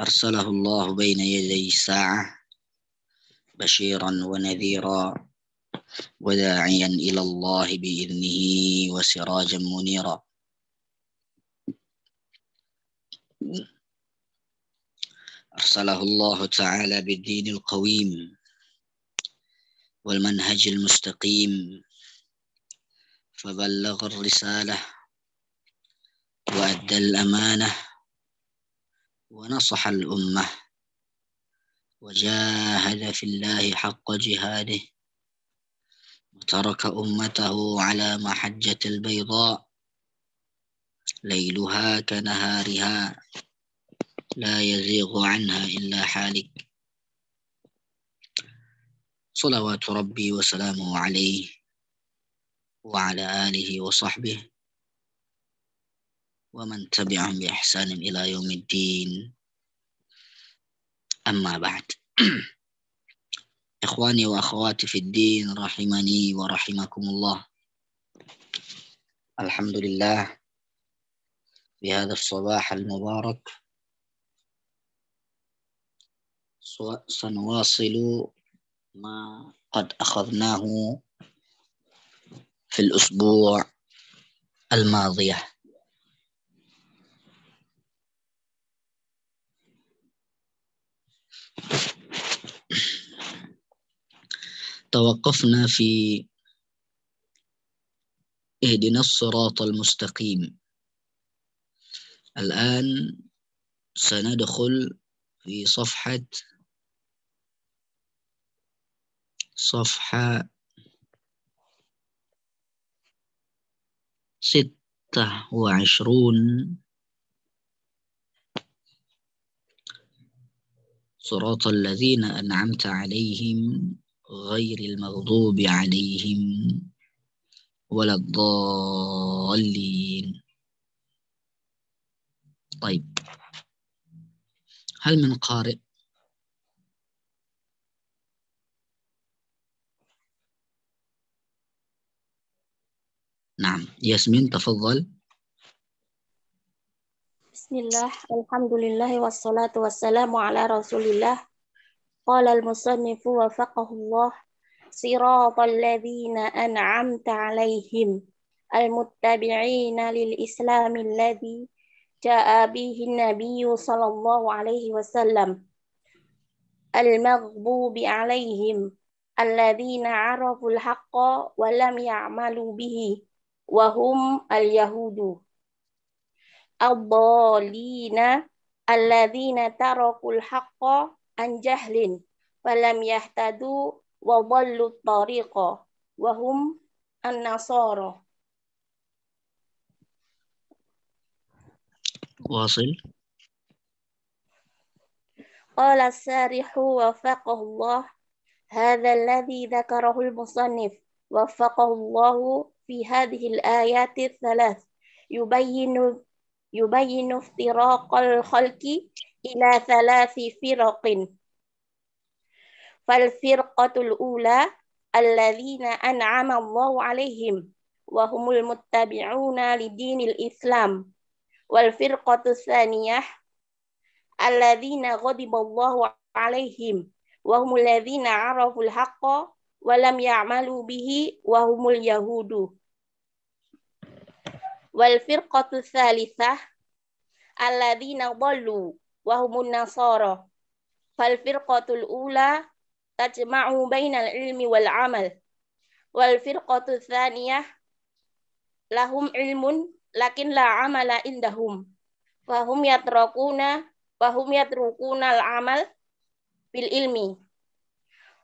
أرسله الله بين يدي الساعة بشيرا ونذيرا وداعيا إلى الله بإذنه وسراجا منيرا أرسله الله تعالى بالدين القويم والمنهج المستقيم فبلغ الرسالة وأدى الأمانة ونصح الأمة وجاهد في الله حق جهاده وترك أمته على محجة البيضاء ليلها كنهارها لا يزيغ عنها إلا حالك صلوات ربي وسلامه عليه وعلى آله وصحبه ومن تبعهم بإحسان إلى يوم الدين أما بعد إخواني وأخواتي في الدين رحمني ورحمكم الله الحمد لله بهذا الصباح المبارك سنواصل ما قد أخذناه في الأسبوع الماضية توقفنا في اهدنا الصراط المستقيم الآن سندخل في صفحة صفحة ستة وعشرون صراط الذين أنعمت عليهم غير المغضوب عليهم ولا الضالين طيب هل من قارئ نعم ياسمين تفضل بسم الله الحمد لله والصلاة والسلام على رسول الله قال المصنف وفقه الله صراط الذين أنعمت عليهم المتبعين للإسلام الذي جاء به النبي صلى الله عليه وسلم المغبوب عليهم الذين عرفوا الحق ولم يعملوا به وهم اليهود الضالين الذين تركوا الحق عن جهل فلم يهتدوا وضلوا الطريق وهم النصارى واصل قال السارح وفقه الله هذا الذي ذكره المصنف وفقه الله في هذه الآيات الثلاث يبين يبين افتراق الخلق إلى ثلاث فرق فالفرقة الأولى الذين أنعم الله عليهم وهم المتبعون لدين الإسلام والفرقة الثانية الذين غضب الله عليهم وهم الذين عرفوا الحق ولم يعملوا به وهم اليهود wal firqatu tsalitsah alladzina dhallu wa humun nasara fal firqatul ula tajma'u bainal ilmi wal amal wal firqatu tsaniyah lahum ilmun lakin la amala indahum fahum yatrakuna hum yatrukuna al amal bil ilmi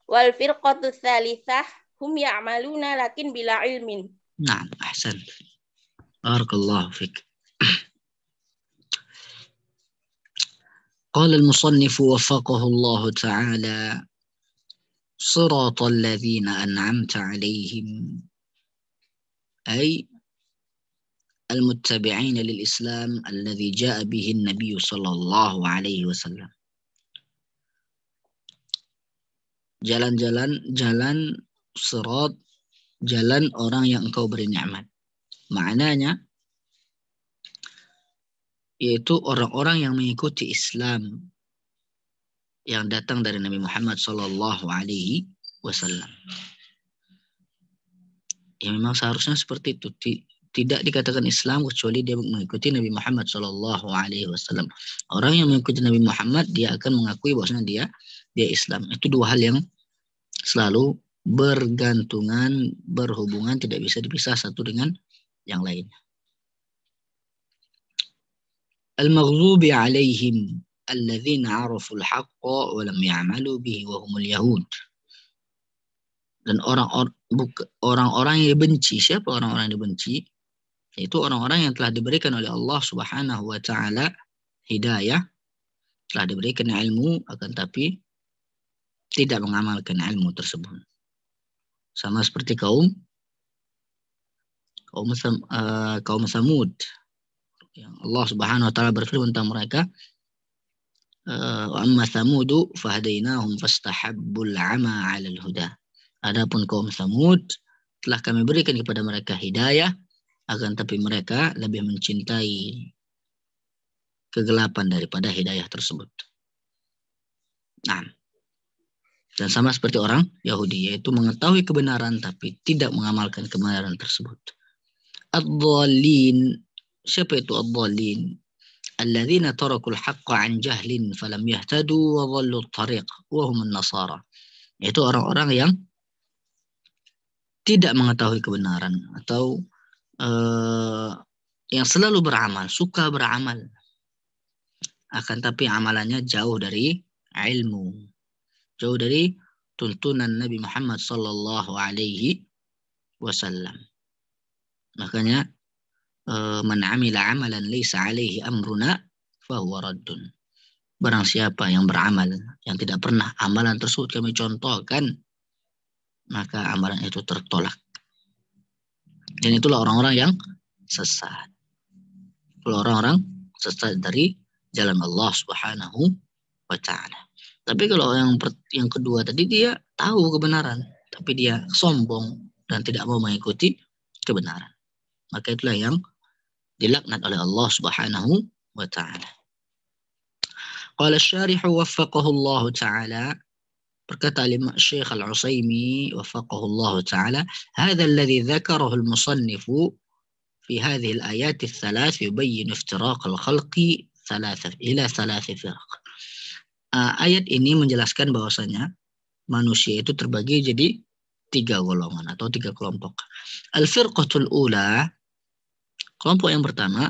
wal firqatu tsalitsah hum ya'maluna lakin bila ilmin nah ahsan بارك الله فيك قال المصنف وفقه الله تعالى صراط الذين أنعمت عليهم أي المتبعين للإسلام الذي جاء به النبي صلى الله عليه وسلم jalan-jalan jalan sirat jalan orang yang engkau beri nikmat Maknanya yaitu orang-orang yang mengikuti Islam yang datang dari Nabi Muhammad Shallallahu Alaihi Wasallam. Ya memang seharusnya seperti itu. Tidak dikatakan Islam kecuali dia mengikuti Nabi Muhammad Shallallahu Alaihi Wasallam. Orang yang mengikuti Nabi Muhammad dia akan mengakui bahwasanya dia dia Islam. Itu dua hal yang selalu bergantungan, berhubungan, tidak bisa dipisah satu dengan yang lainnya. al maghzubi alaihim alladzina arafu al-haqqa wa lam ya'malu bihi wa humul yahud. Dan orang-orang yang dibenci, siapa orang-orang yang dibenci? Itu orang-orang yang telah diberikan oleh Allah Subhanahu wa taala hidayah, telah diberikan ilmu akan tapi tidak mengamalkan ilmu tersebut. Sama seperti kaum kaum uh, kaum Samud. Yang Allah Subhanahu wa taala berfirman tentang mereka eh, wa amma samudu fahdainahum fastahabbul ama 'alal huda. Adapun kaum Samud telah kami berikan kepada mereka hidayah akan tapi mereka lebih mencintai kegelapan daripada hidayah tersebut. Nah, dan sama seperti orang Yahudi yaitu mengetahui kebenaran tapi tidak mengamalkan kebenaran tersebut ad-dhalin. Siapa itu ad-dhalin? Alladzina tarakul haqqa an jahlin falam yahtadu wa dhallu tariq wa hum nasara Itu orang-orang yang tidak mengetahui kebenaran atau uh, yang selalu beramal, suka beramal. Akan tapi amalannya jauh dari ilmu. Jauh dari tuntunan Nabi Muhammad sallallahu alaihi wasallam. Makanya eh, man amalan laysa alaihi amruna fahuwa raddun. Barang siapa yang beramal yang tidak pernah amalan tersebut kami contohkan maka amalan itu tertolak. Dan itulah orang-orang yang sesat. kalau orang-orang sesat dari jalan Allah Subhanahu wa taala. Tapi kalau yang yang kedua tadi dia tahu kebenaran, tapi dia sombong dan tidak mau mengikuti kebenaran maka itulah yang dilaknat oleh Allah Subhanahu wa taala. Qala syarih waffaqahu Allah taala berkata lima Syekh Al-Utsaimin waffaqahu Allah taala hadha alladhi dzakarahu al-musannif في هذه الآيات الثلاث يبين افتراق الخلق ثلاثة إلى ثلاث فرق. Ayat ini menjelaskan bahwasanya manusia itu terbagi jadi tiga golongan atau tiga kelompok. Al-firqatul ula Kelompok yang pertama,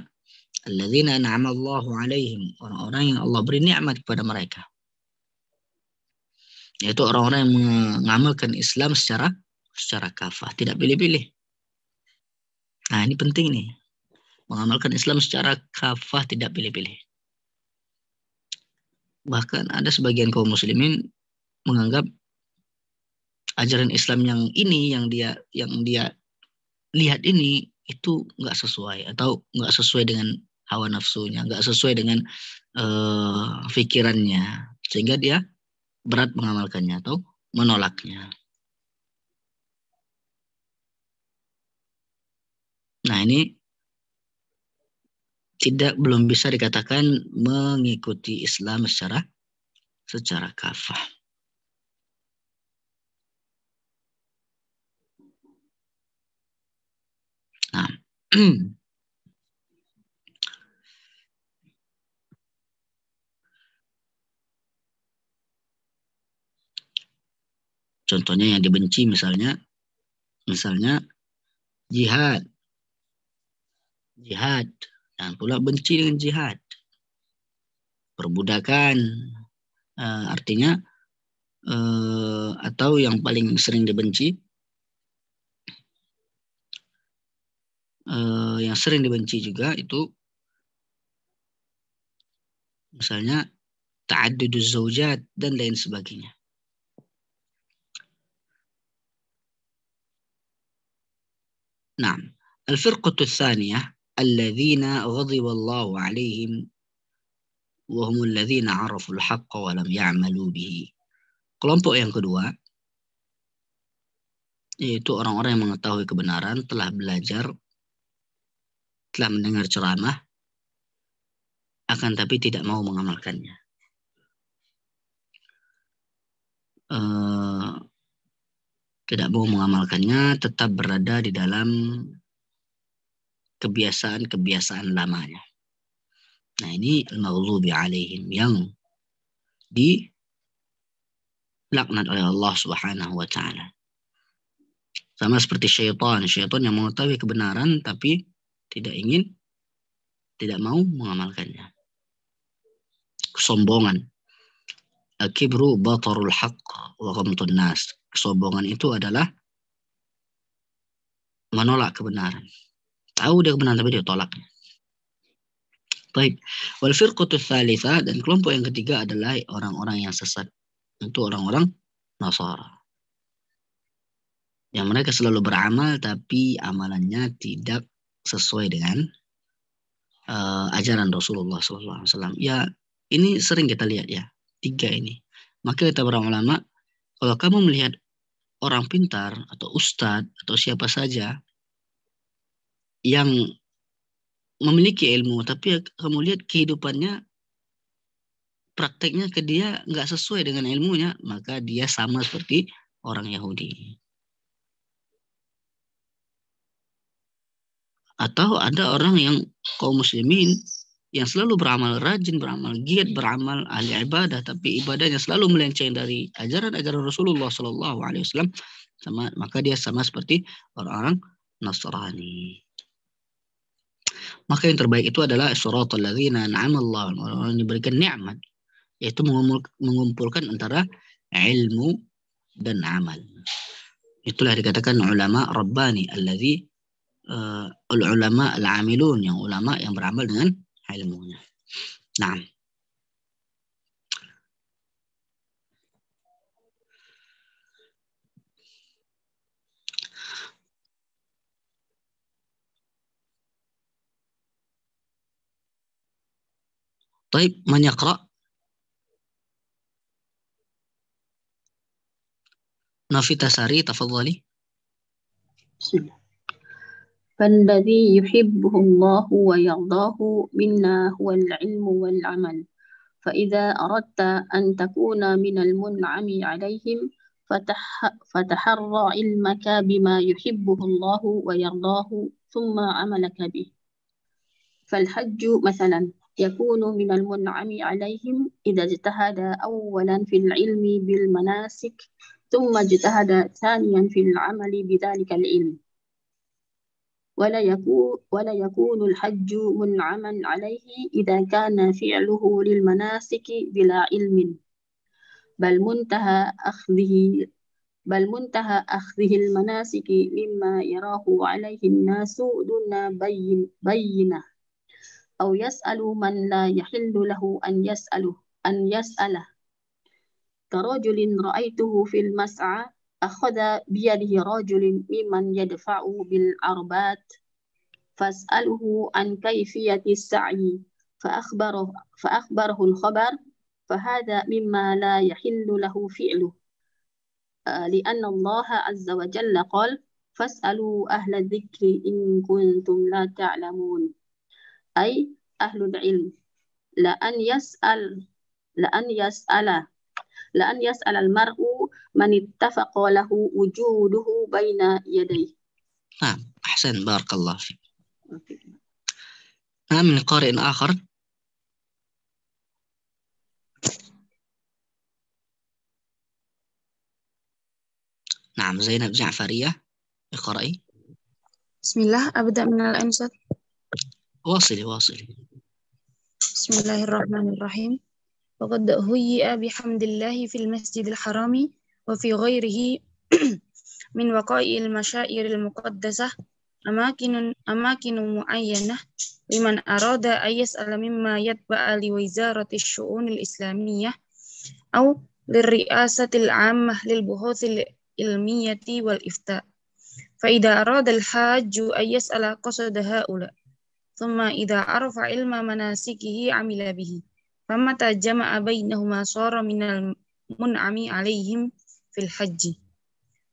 alladzina an'ama Allahu alaihim, orang-orang yang Allah beri nikmat kepada mereka. Yaitu orang-orang yang mengamalkan Islam secara secara kafah, tidak pilih-pilih. Nah, ini penting nih. Mengamalkan Islam secara kafah tidak pilih-pilih. Bahkan ada sebagian kaum muslimin menganggap ajaran Islam yang ini yang dia yang dia lihat ini itu nggak sesuai atau nggak sesuai dengan hawa nafsunya, nggak sesuai dengan uh, eh, pikirannya, sehingga dia berat mengamalkannya atau menolaknya. Nah ini tidak belum bisa dikatakan mengikuti Islam secara secara kafah. Contohnya yang dibenci misalnya, misalnya jihad. Jihad. Dan pula benci dengan jihad. Perbudakan. E, artinya e, atau yang paling sering dibenci eh, yang sering dibenci juga itu misalnya ta'addudu zaujat dan lain sebagainya. Nah, al-firqatu tsaniyah alladzina ghadiba Allahu alaihim wa hum alladzina arafu al-haqq wa lam ya'malu bihi. Kelompok yang kedua yaitu orang-orang yang mengetahui kebenaran telah belajar telah mendengar ceramah, akan tapi tidak mau mengamalkannya. Uh, tidak mau mengamalkannya, tetap berada di dalam kebiasaan-kebiasaan lamanya. Nah ini al-maghlubi alaihim yang di oleh Allah Subhanahu wa taala. Sama seperti syaitan, syaitan yang mengetahui kebenaran tapi tidak ingin, tidak mau mengamalkannya. Kesombongan. Kibru batarul haqq wa ghamtun nas. Kesombongan itu adalah menolak kebenaran. Tahu dia kebenaran tapi dia tolaknya. Baik. Wal firqatu thalitha dan kelompok yang ketiga adalah orang-orang yang sesat. Itu orang-orang Nasara. Yang mereka selalu beramal tapi amalannya tidak sesuai dengan uh, ajaran Rasulullah SAW. Ya, ini sering kita lihat ya, tiga ini. Maka kita para ulama, kalau kamu melihat orang pintar atau ustadz atau siapa saja yang memiliki ilmu, tapi kamu lihat kehidupannya prakteknya ke dia nggak sesuai dengan ilmunya, maka dia sama seperti orang Yahudi. atau ada orang yang kaum muslimin yang selalu beramal rajin, beramal giat, beramal ahli ibadah, tapi ibadahnya selalu melenceng dari ajaran-ajaran Rasulullah Shallallahu Alaihi Wasallam, sama maka dia sama seperti orang-orang Nasrani. Maka yang terbaik itu adalah suratul ladzina an'amallahu orang-orang yang diberikan nikmat yaitu mengumpulkan antara ilmu dan amal. Itulah dikatakan ulama Rabbani alladzi uh, eh, ulama al-amilun yang ulama yang beramal dengan ilmunya. Nah. baik, من يقرأ نافي تساري تفضلي فالذي يحبه الله ويرضاه منا هو العلم والعمل فإذا أردت أن تكون من المنعم عليهم فتح فتحرى علمك بما يحبه الله ويرضاه ثم عملك به فالحج مثلا يكون من المنعم عليهم إذا اجتهد أولا في العلم بالمناسك ثم اجتهد ثانيا في العمل بذلك العلم ولا يكون, ولا يكون الحج منعما عليه إذا كان فعله للمناسك بلا علم بل منتهى أخذه بل منتهى أخذه المناسك مما يراه عليه الناس دون بين بينة أو يسأل من لا يحل له أن يسأله أن يسأله كرجل رأيته في المسعى أخذ بيده رجل ممن يدفعه بالأربات فاسأله عن كيفية السعي فأخبره, فأخبره الخبر فهذا مما لا يحل له فعله آه، لأن الله عز وجل قال فاسألوا أهل الذكر إن كنتم لا تعلمون أي أهل العلم لأن يسأل لأن يسأل لأن يسأل المرء من اتفق له وجوده بين يديه نعم أحسن بارك الله فيك نعم من قارئ آخر نعم زينب جعفرية اقرأي بسم الله أبدأ من الأنشط واصلي واصلي بسم الله الرحمن الرحيم وقد هيئ بحمد الله في المسجد الحرام وفي غيره من وقائع المشاعر المقدسة أماكن, أماكن معينة لمن أراد أن يسأل مما يتبع لوزارة الشؤون الإسلامية أو للرئاسة العامة للبحوث العلمية والإفتاء فإذا أراد الحاج أن يسأل قصد هؤلاء ثم إذا عرف علم مناسكه عمل به فمتى جمع بينهما صار من المنعم عليهم في الحج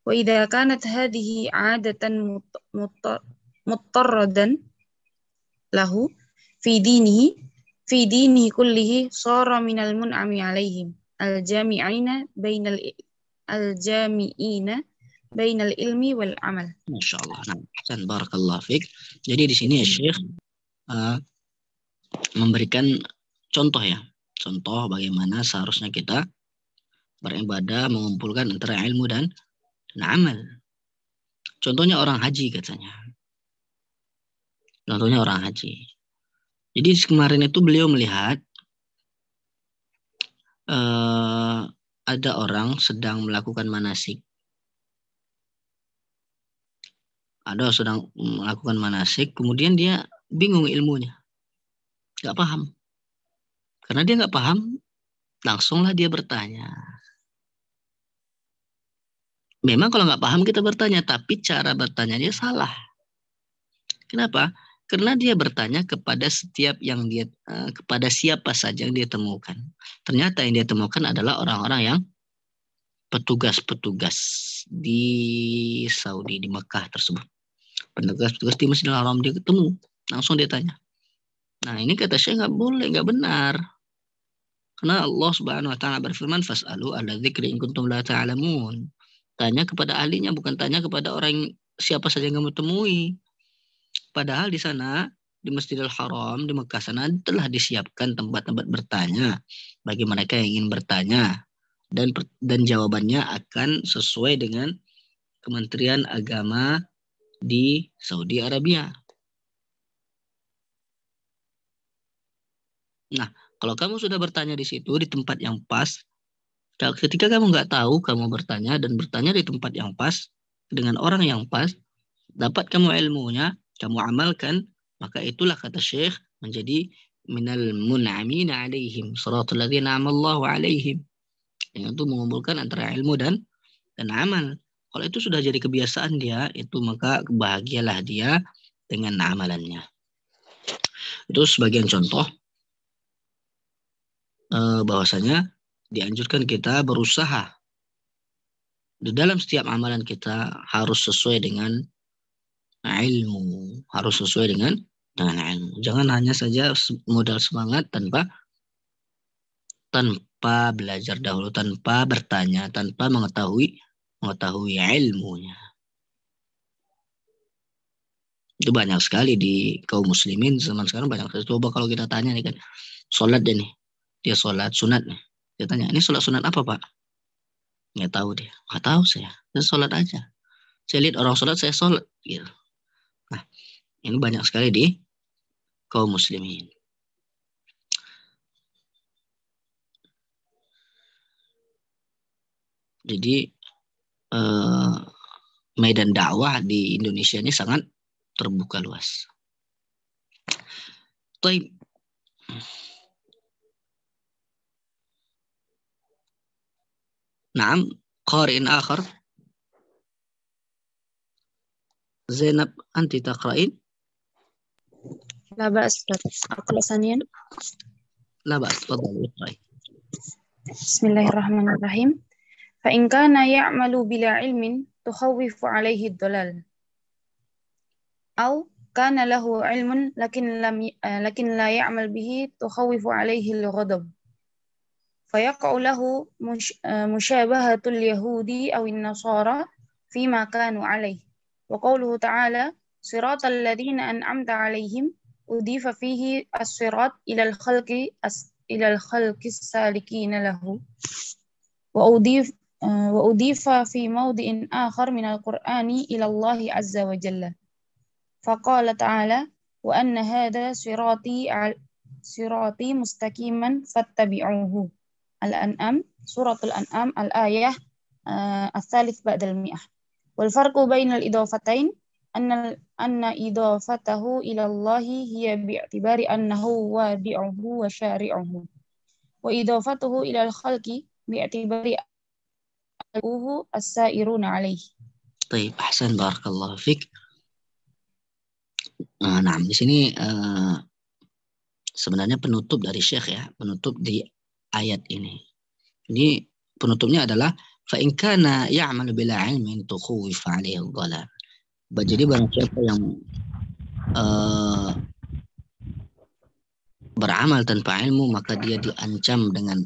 وإذا كانت هذه عادة 'adatan mutarradan lahu fi في دينه dinihi kullihi sara minal mun'ami 'alaihim al الجامعين بين al-jami'ina bainal ilmi wal amal. Masya Allah. Nah, Jadi di sini ya Syekh uh, memberikan contoh ya. Contoh bagaimana seharusnya kita beribadah mengumpulkan antara ilmu dan, dan amal. Contohnya orang haji katanya. Contohnya orang haji. Jadi kemarin itu beliau melihat uh, ada orang sedang melakukan manasik. Ada orang sedang melakukan manasik, kemudian dia bingung ilmunya. Gak paham. Karena dia gak paham, langsunglah dia bertanya memang kalau nggak paham kita bertanya, tapi cara bertanya dia salah. Kenapa? Karena dia bertanya kepada setiap yang dia eh, kepada siapa saja yang dia temukan. Ternyata yang dia temukan adalah orang-orang yang petugas-petugas di Saudi di Mekah tersebut. Petugas-petugas di Masjidil Haram dia ketemu, langsung dia tanya. Nah, ini kata saya nggak boleh, nggak benar. Karena Allah Subhanahu wa taala berfirman, "Fas'alu ala dzikri in kuntum la ta'lamun." Tanya kepada ahlinya, bukan tanya kepada orang siapa saja yang kamu temui. Padahal di sana di Masjidil Haram di Mekah sana telah disiapkan tempat-tempat bertanya bagi mereka yang ingin bertanya dan dan jawabannya akan sesuai dengan Kementerian Agama di Saudi Arabia. Nah, kalau kamu sudah bertanya di situ di tempat yang pas, dan nah, ketika kamu nggak tahu, kamu bertanya dan bertanya di tempat yang pas dengan orang yang pas, dapat kamu ilmunya, kamu amalkan, maka itulah kata Syekh menjadi minal mun'amina alaihim, siratul ladzina amallahu alaihim. Yang itu mengumpulkan antara ilmu dan dan amal. Kalau itu sudah jadi kebiasaan dia, itu maka bahagialah dia dengan amalannya. Itu sebagian contoh eh, bahwasanya dianjurkan kita berusaha di dalam setiap amalan kita harus sesuai dengan ilmu, harus sesuai dengan dengan ilmu. Jangan hanya saja modal semangat tanpa tanpa belajar dahulu, tanpa bertanya, tanpa mengetahui mengetahui ilmunya. Itu banyak sekali di kaum muslimin zaman sekarang banyak sekali. Coba kalau kita tanya nih kan, sholat deh nih, dia sholat sunat nih. Dia tanya, ini sholat sunat apa Pak? Nggak tahu dia. Nggak tahu saya. Saya sholat aja. Saya lihat orang sholat, saya sholat. Gitu. Nah, ini banyak sekali di kaum muslimin. Jadi eh, medan dakwah di Indonesia ini sangat terbuka luas. Tapi نعم قارئ آخر زينب أنت تقرأين لا بأس أقرأ ثانيا لا بأس تفضلي اقرأي بسم الله الرحمن الرحيم فإن كان يعمل بلا علم تخوف عليه الضلال أو كان له علم لكن لم لكن لا يعمل به تخوف عليه الغضب فيقع له مش آه، مشابهة اليهود أو النصارى فيما كانوا عليه وقوله تعالى صراط الذين أنعمت عليهم أضيف فيه الصراط إلى الخلق إلى الخلق السالكين له وأضيف آه، وأضيف في موضع آخر من القرآن إلى الله عز وجل فقال تعالى وأن هذا صراطي صراطي مستقيما فاتبعوه Al-An'am, suratul An'am, al-ayah uh, al-thalith ba'dal mi'ah. Wal farqu bainal idafatain anna anna idafatahu ila Allah hiya bi'tibari annahu wadi'uhu wa syari'uhu. Wa idafatuhu ilal al-khalqi bi'tibari annahu as-sa'iruna alaih. Baik, ahsan barakallahu fik. Nah, nah di sini uh, sebenarnya penutup dari Syekh ya, penutup di ayat ini. Ini penutupnya adalah fa in kana ya'malu bila ilmin tukhwif alaihi dhalal. Jadi barang siapa yang uh, beramal tanpa ilmu maka dia diancam dengan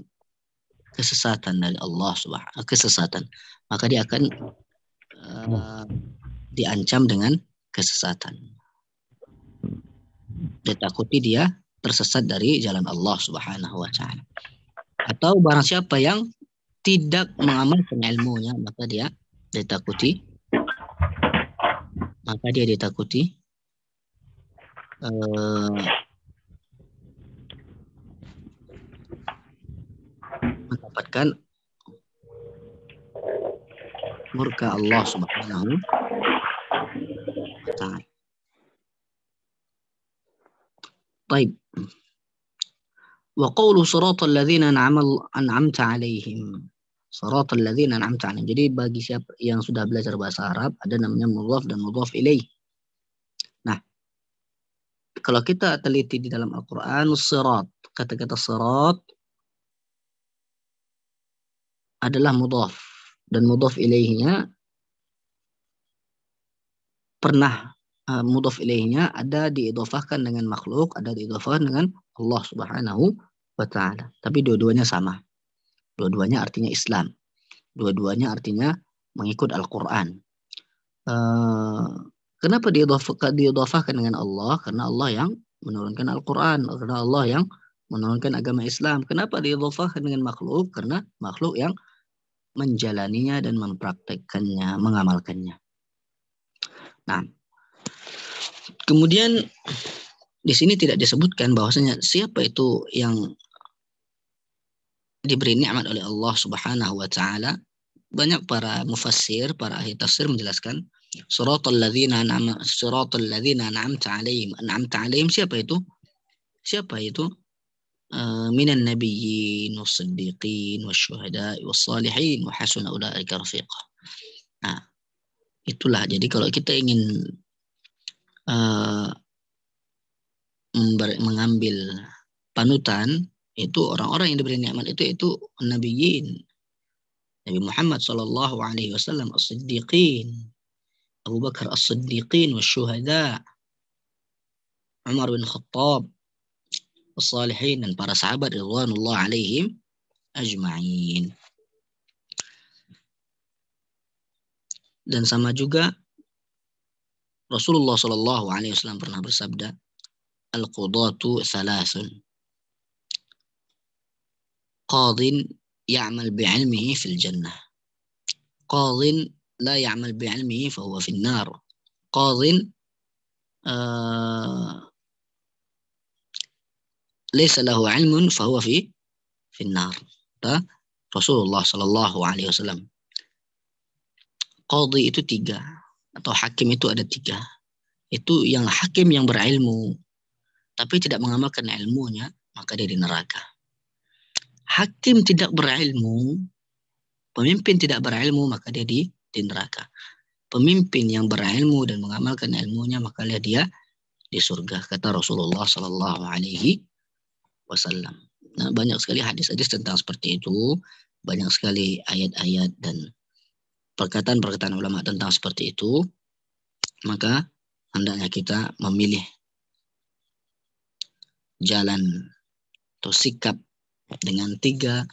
kesesatan dari Allah Subhanahu eh, kesesatan. Maka dia akan uh, diancam dengan kesesatan. Ditakuti dia tersesat dari jalan Allah Subhanahu wa taala. Atau barang siapa yang tidak mengamalkan ilmunya, maka dia ditakuti. Maka dia ditakuti. Uh, mendapatkan murka Allah Subhanahu wa taala. Baik. وقول صراط الذين ladzina an'amta alaihim siratal ladzina an'amta alaihim jadi bagi siapa yang sudah belajar bahasa Arab ada namanya mudhaf dan mudhaf ilaih nah kalau kita teliti di dalam Al-Qur'an sirat kata-kata sirat adalah mudhaf dan mudhaf ilaihnya pernah uh, mudhaf ilaihnya ada diidofahkan dengan makhluk, ada diidofahkan dengan Allah Subhanahu wa taala. Tapi dua-duanya sama. Dua-duanya artinya Islam. Dua-duanya artinya mengikut Al-Qur'an. Uh, kenapa diidhafahkan dengan Allah? Karena Allah yang menurunkan Al-Qur'an, karena Allah yang menurunkan agama Islam. Kenapa diidhafahkan dengan makhluk? Karena makhluk yang menjalaninya dan mempraktekkannya, mengamalkannya. Nah, kemudian di sini tidak disebutkan bahwasanya siapa itu yang diberi nikmat oleh Allah Subhanahu wa taala. Banyak para mufassir, para ahli tafsir menjelaskan suratul ladzina an'ama suratul ladzina an'amta alaihim. An'amta alaihim siapa itu? Siapa itu? من النبيين والصديقين والشهداء wa hasuna ulaika rafiqah. nah, itulah jadi kalau kita ingin uh, mengambil panutan itu orang-orang yang diberi nikmat itu itu nabiyyin Nabi Muhammad sallallahu alaihi wasallam as-siddiqin Abu Bakar as-siddiqin syuhada Umar bin Khattab as-salihin dan para sahabat ridwanullah alaihim ajma'in dan sama juga Rasulullah Shallallahu Alaihi Wasallam pernah bersabda, al-qudatu thalasun. Qadin ya'mal bi'ilmihi fil jannah. Qadin la ya'mal bi'ilmihi fa huwa fil nar. Qadin laysa lahu 'ilmun fa huwa fi fil nar. Ta? Rasulullah sallallahu alaihi wasallam. Qadi itu tiga atau hakim itu ada tiga. Itu yang hakim yang berilmu, tapi tidak mengamalkan ilmunya, maka dia di neraka. Hakim tidak berilmu, pemimpin tidak berilmu, maka dia di, di neraka. Pemimpin yang berilmu dan mengamalkan ilmunya, maka dia di surga, kata Rasulullah Sallallahu Alaihi Wasallam. Nah, banyak sekali hadis-hadis tentang seperti itu, banyak sekali ayat-ayat dan perkataan-perkataan ulama tentang seperti itu, maka hendaknya kita memilih jalan atau sikap dengan tiga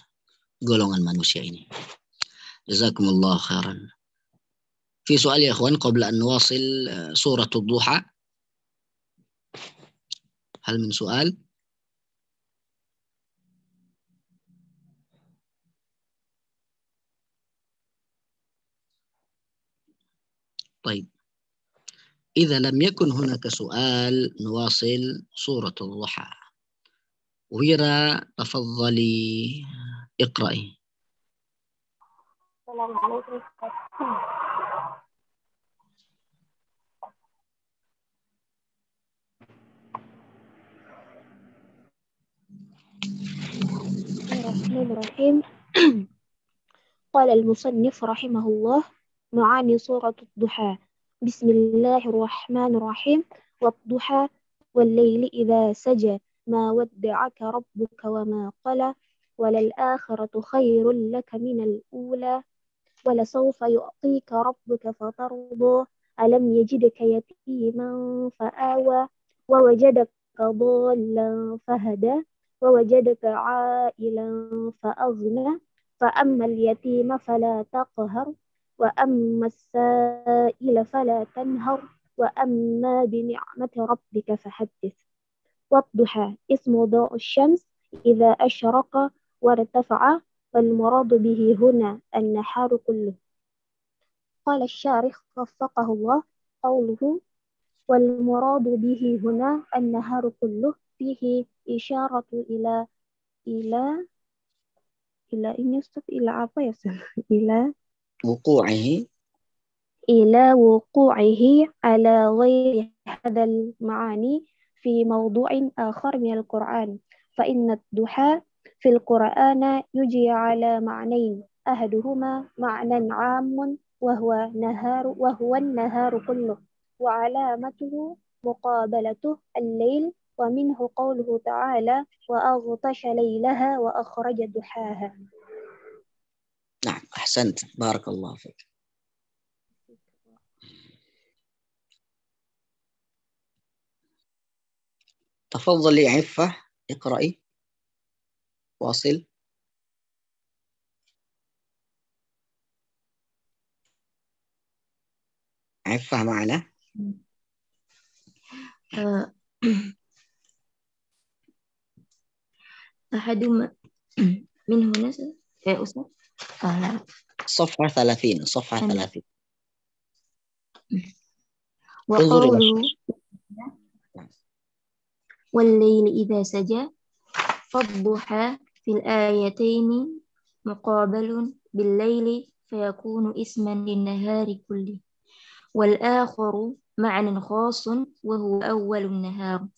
golongan manusia ini. Jazakumullah khairan. Fi soal ya kawan, qabla an wasil eh, suratul duha. Hal min soal. Baik. إذا لم يكن هناك سؤال نواصل سورة الضحى ويرى تفضلي اقرأي السلام عليكم الرحمن الرحيم قال المصنف رحمه الله معاني سورة الضحى بسم الله الرحمن الرحيم والضحى والليل إذا سجى ما ودعك ربك وما قلى وللآخرة خير لك من الأولى ولسوف يعطيك ربك فترضى ألم يجدك يتيما فآوى ووجدك ضالا فهدى ووجدك عائلا فأغنى فأما اليتيم فلا تقهر وأما السائل فلا تنهر وأما بنعمة ربك فحدث والضحى اسم ضوء الشمس إذا أشرق وارتفع والمراد به هنا النحار كله قال الشارح وفقه الله قوله والمراد به هنا النهار كله فيه إشارة إلى إلى إلى إن يصف إلى apa إلى وقوعه إلى وقوعه على غير هذا المعاني في موضوع آخر من القرآن فإن الدحى في القرآن يجي على معنيين أحدهما معنى عام وهو نهار وهو النهار كله وعلامته مقابلته الليل ومنه قوله تعالى وأغطش ليلها وأخرج دحاها نعم أحسنت بارك الله فيك تفضلي عفة اقرأي واصل عفة معنا أه، أحد من هنا أه، أستاذ صفحة 30 صفحة 30 وقوله والليل إذا سجى فالضحى في الآيتين مقابل بالليل فيكون اسما للنهار كله والآخر معنى خاص وهو أول النهار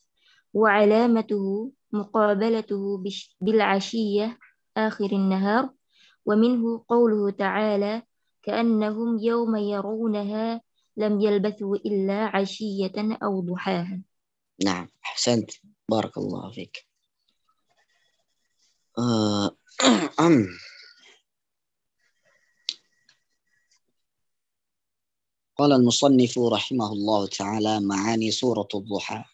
وعلامته مقابلته بالعشية آخر النهار ومنه قوله تعالى كأنهم يوم يرونها لم يلبثوا إلا عشية أو ضحاها نعم أحسنت بارك الله فيك آه. قال المصنف رحمه الله تعالى معاني سورة الضحى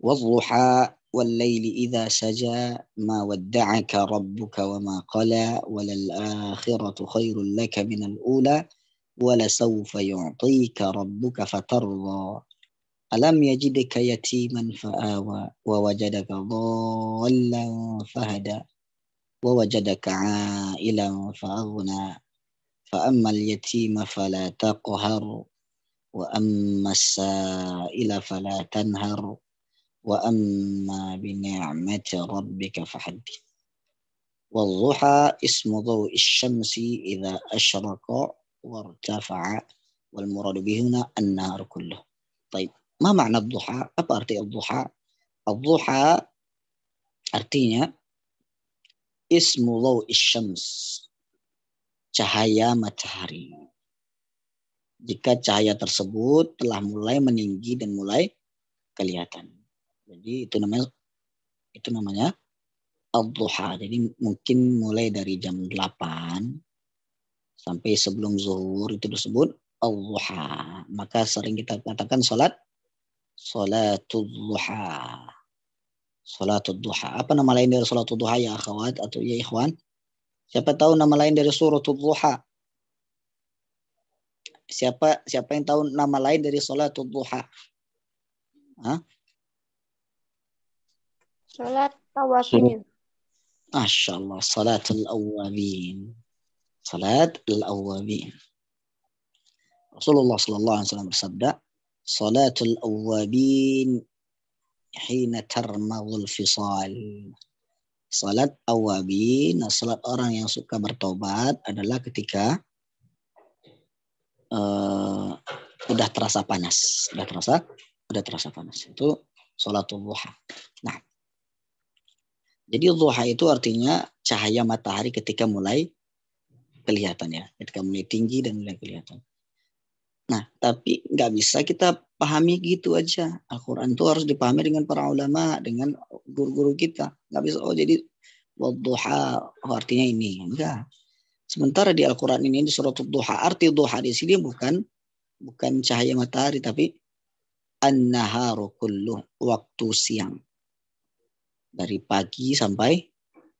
والضحى والليل إذا سجى ما ودعك ربك وما قلى وللآخرة خير لك من الأولى ولسوف يعطيك ربك فترضى ألم يجدك يتيما فآوى ووجدك ضالا فهدى ووجدك عائلا فأغنى فأما اليتيم فلا تقهر وأما السائل فلا تنهر وأما amma ربك ni'mati rabbika والضحى اسم ضوء الشمس إذا أشرق وارتفع والمراد به هنا النهار كله طيب ما معنى الضحى apa أرتي الضحى الضحى artinya اسم ضوء الشمس cahaya matahari jika cahaya tersebut telah mulai meninggi dan mulai kelihatan jadi itu namanya itu namanya al-duha. Jadi mungkin mulai dari jam 8 sampai sebelum zuhur itu disebut al-duha. Maka sering kita katakan salat salatul duha. Salatul duha. Apa nama lain dari salatul duha ya akhwat atau ya ikhwan? Siapa tahu nama lain dari suratul duha? Siapa siapa yang tahu nama lain dari salatul duha? Hah? Salat awabin. Masya Allah. Salatul awabin. Salat al-awabin. Rasulullah Sallallahu Alaihi Wasallam bersabda, Salatul awabin hina tarmadul fisal. Salat awabin, salat orang yang suka bertobat adalah ketika uh, udah terasa panas, udah terasa, udah terasa panas. Itu salatul duha. Nah, jadi duha itu artinya cahaya matahari ketika mulai kelihatan ya, ketika mulai tinggi dan mulai kelihatan. Nah, tapi nggak bisa kita pahami gitu aja. Al-Quran itu harus dipahami dengan para ulama, dengan guru-guru kita. Nggak bisa, oh jadi wadduha oh, artinya ini. Enggak. Sementara di Al-Quran ini di surat duha, arti duha di sini bukan bukan cahaya matahari, tapi an-naharu kulluh, waktu siang dari pagi sampai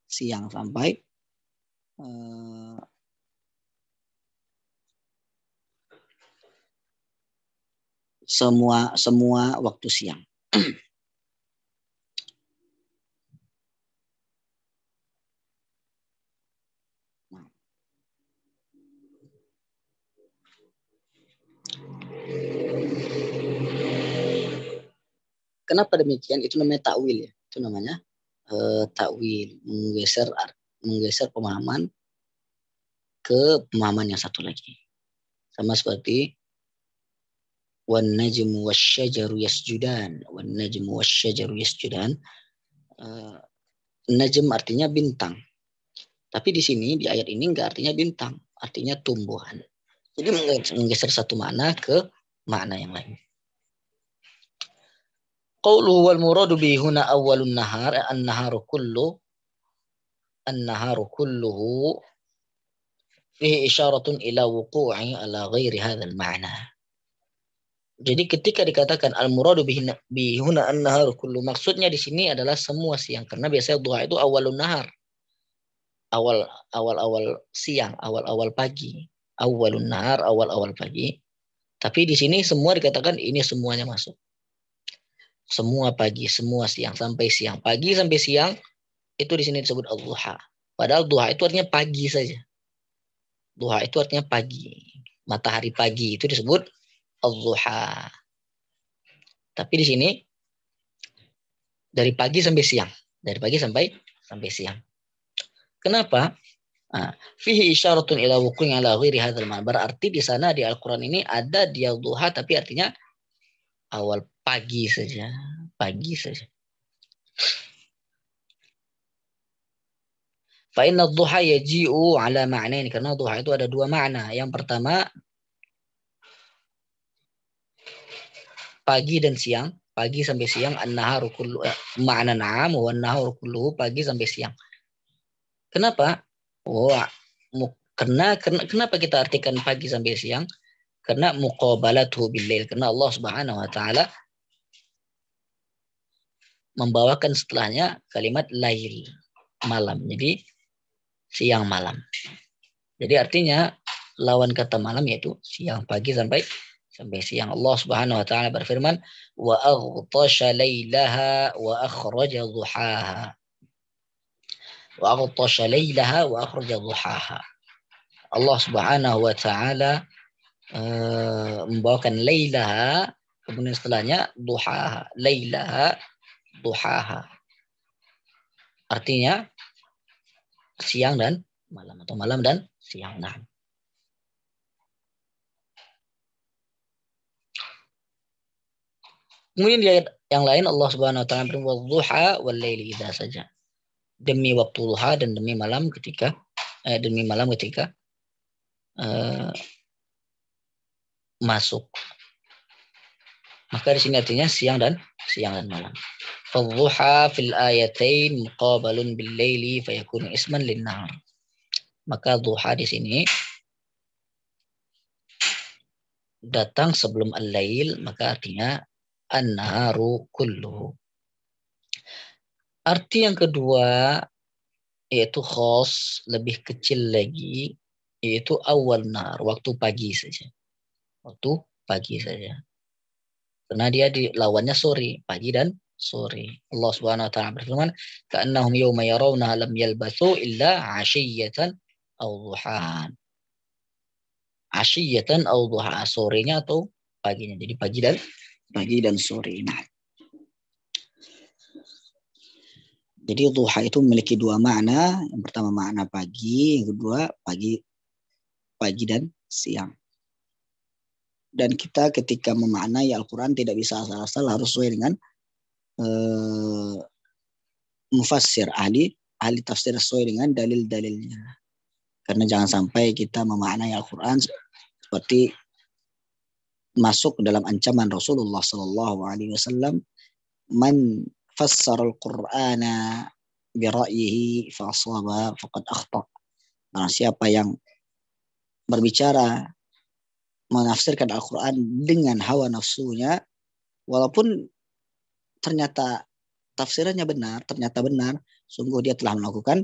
siang sampai uh, semua semua waktu siang. Kenapa demikian? Itu namanya takwil ya. Itu namanya Eh, takwil, menggeser menggeser pemahaman ke pemahaman yang satu lagi. Sama seperti wan najmu wasyajaru yasjudan, wan najmu wasyajaru yasjudan. Eh, najm artinya bintang. Tapi di sini di ayat ini enggak artinya bintang, artinya tumbuhan. Jadi menggeser satu makna ke makna yang lain. Qawluhu wal muradu bi huna awwalun nahar an-naharu kullu an-naharu kulluhu fihi isyaratun ila wuqu'i ala ghairi hadzal ma'na. Jadi ketika dikatakan al muradu bi huna an-naharu kullu maksudnya di sini adalah semua siang karena biasanya doa itu awalun nahar. Awal awal awal siang, awal awal pagi, awalun nahar, awal awal pagi. Tapi di sini semua dikatakan ini semuanya masuk semua pagi, semua siang sampai siang. Pagi sampai siang itu di sini disebut al-duha. Padahal duha itu artinya pagi saja. Duha itu artinya pagi. Matahari pagi itu disebut al-duha. Tapi di sini dari pagi sampai siang, dari pagi sampai sampai siang. Kenapa? Ah, fihi isyaratun ila wukunya ala ghairi ma'bar. Arti di sana di Al-Qur'an ini ada dia duha tapi artinya awal pagi saja, pagi saja. Fa'inna duha yaji'u ala ini? Karena duha itu ada dua makna. Yang pertama, pagi dan siang. Pagi sampai siang. An-naharu kullu. Eh, ma'na na'am. Wa naharu kullu. Pagi sampai siang. Kenapa? Wah, karena, karena kenapa kita artikan pagi sampai siang? Karena muqabalatuhu billail. Karena Allah subhanahu wa ta'ala membawakan setelahnya kalimat lail malam. Jadi siang malam. Jadi artinya lawan kata malam yaitu siang pagi sampai sampai siang Allah Subhanahu wa taala berfirman wa aghtasha lailaha wa akhraja duhaha wa aghtasha lailaha wa akhraja duhaha Allah Subhanahu wa taala Eh, membawakan lailaha kemudian setelahnya Duha lailaha Duha artinya siang dan malam atau malam dan siang nah kemudian di ayat yang lain Allah Subhanahu wa taala berfirman duha wal laili idza saja demi waktu duha dan demi malam ketika eh, demi malam ketika eh, masuk. Maka di sini artinya siang dan siang dan malam. Fadhuha fil ayatain muqabalun bil laili fayakunu isman lin nahar. Maka duha di sini datang sebelum al-lail maka artinya an-naharu kullu. Arti yang kedua yaitu khos lebih kecil lagi yaitu awal nar waktu pagi saja waktu pagi saja. Karena dia di lawannya sore, pagi dan sore. Allah Subhanahu wa taala berfirman, "Ka'annahum yawma yarawna lam yalbathu illa 'ashiyatan aw duhan." 'Ashiyatan aw duha, sorenya atau paginya. Jadi pagi dan pagi dan sore. Nah. Jadi duha itu memiliki dua makna. Yang pertama makna pagi, yang kedua pagi pagi dan siang dan kita ketika memaknai Al-Quran tidak bisa asal-asal harus sesuai dengan uh, mufassir ahli ahli tafsir sesuai dengan dalil-dalilnya karena jangan sampai kita memaknai Al-Quran seperti masuk dalam ancaman Rasulullah Sallallahu Alaihi Wasallam man fassar Al-Qur'ana birayihi fa faqad akhta. siapa yang berbicara menafsirkan Al-Quran dengan hawa nafsunya, walaupun ternyata tafsirannya benar, ternyata benar, sungguh dia telah melakukan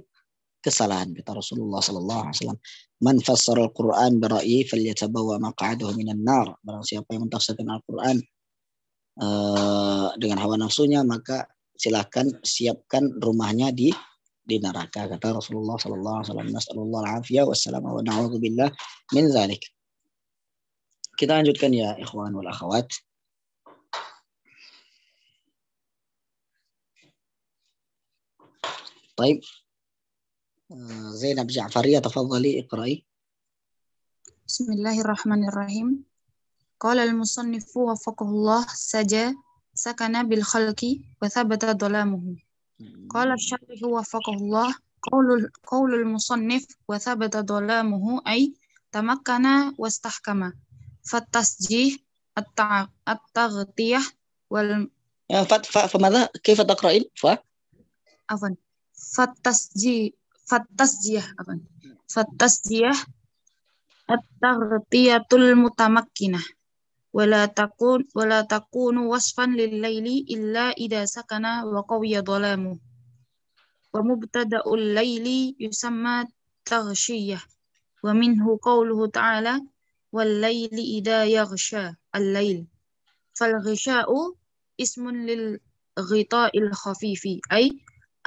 kesalahan kata Rasulullah sallallahu alaihi wasallam man al-Qur'an berai ra'yi falyatabawa minan nar barang siapa yang mentafsirkan Al-Qur'an uh, dengan hawa nafsunya maka silakan siapkan rumahnya di di neraka kata Rasulullah sallallahu alaihi wasallam nasallallahu alaihi wasallam wa na'udzubillah min zalik كده كان يا إخوان والأخوات طيب آه، زينب جعفرية تفضلي اقرأي بسم الله الرحمن الرحيم قال المصنف وفقه الله سجى سكن بالخلق وثبت ظلامه قال الشارح وفقه الله قول, قول المصنف وثبت ظلامه أي تمكن واستحكم fatasjih at-taghtiyah wal ya, fat fa famada kaifa taqra'in fa afan fatasjih fatasjih afan fatasjih at-taghtiyatul mutamakkinah wala takun wala takunu wasfan lil laili illa idza sakana wa qawiya dhalamu wa mubtada'ul laili yusamma taghshiyah wa minhu qawluhu ta'ala والليل إذا يغشى الليل فالغشاء اسم للغطاء الخفيف أي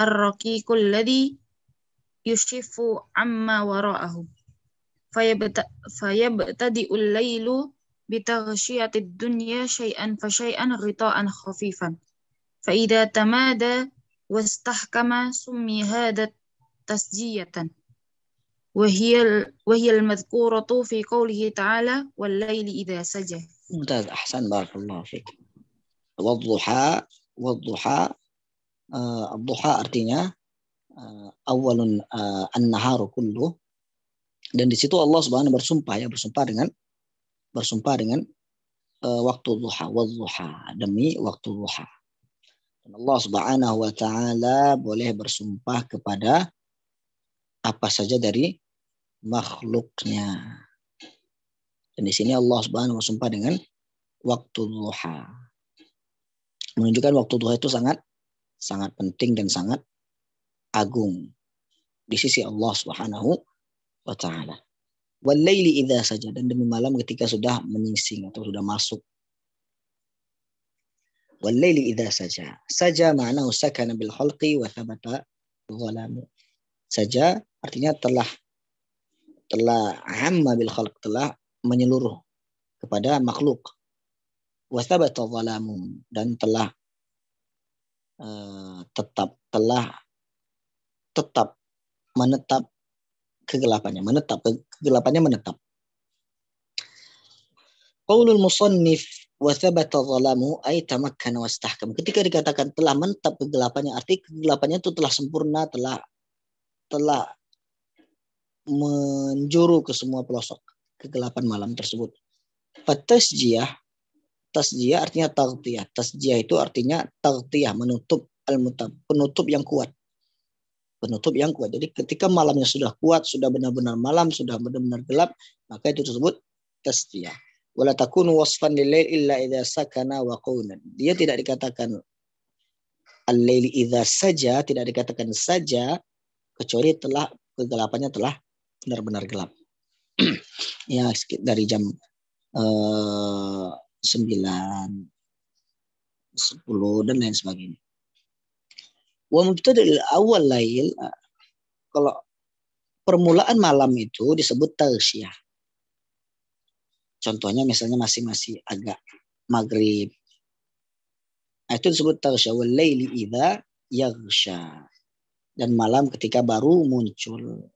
الرقيق الذي يشف عما وراءه فيبتدئ الليل بتغشية الدنيا شيئا فشيئا غطاء خفيفا فإذا تمادى واستحكم سمي هذا تسجية وهي المذكورة في قوله تعالى والليل إذا سجى ممتاز أحسن بارك الله فيك والضحى والضحى uh, الضحى artinya uh, النهار كله an kullu dan di situ Allah Subhanahu bersumpah ya bersumpah dengan bersumpah dengan uh, waktu duha wadduha demi waktu duha dan Allah Subhanahu wa taala boleh bersumpah kepada apa saja dari makhluknya. Dan di sini Allah Subhanahu wa sumpah dengan waktu duha. Menunjukkan waktu duha itu sangat sangat penting dan sangat agung di sisi Allah Subhanahu wa taala. Walaili idza saja dan demi malam ketika sudah menyingsing atau sudah masuk. Walaili idza saja. Saja mana sakana bil khalqi wa thabata Saja artinya telah telah amma bil khalq telah menyeluruh kepada makhluk wastabata zalamu dan telah uh, tetap telah tetap menetap kegelapannya menetap kegelapannya menetap qaulul musannif wasabata zalamu ay tamakkana wastahkam. Ketika dikatakan telah menetap kegelapannya, arti kegelapannya itu telah sempurna, telah telah menjuru ke semua pelosok kegelapan malam tersebut. Fatasjiyah, tasjiyah artinya taghtiyah. Tasjiyah itu artinya taghtiyah, menutup al penutup yang kuat. Penutup yang kuat. Jadi ketika malamnya sudah kuat, sudah benar-benar malam, sudah benar-benar gelap, maka itu disebut tasjiyah. Wala takunu wasfan lillail illa idza sakana wa qawnan. Dia tidak dikatakan al-lail idza saja, tidak dikatakan saja kecuali telah kegelapannya telah benar-benar gelap. ya dari jam eh, sembilan, sepuluh dan lain sebagainya. Wa mubtada'il awal lail ah, kalau permulaan malam itu disebut tausiah. Contohnya misalnya masih masih agak maghrib. Nah, itu disebut tausiah Wa laili idha yaghsha. Dan malam ketika baru muncul.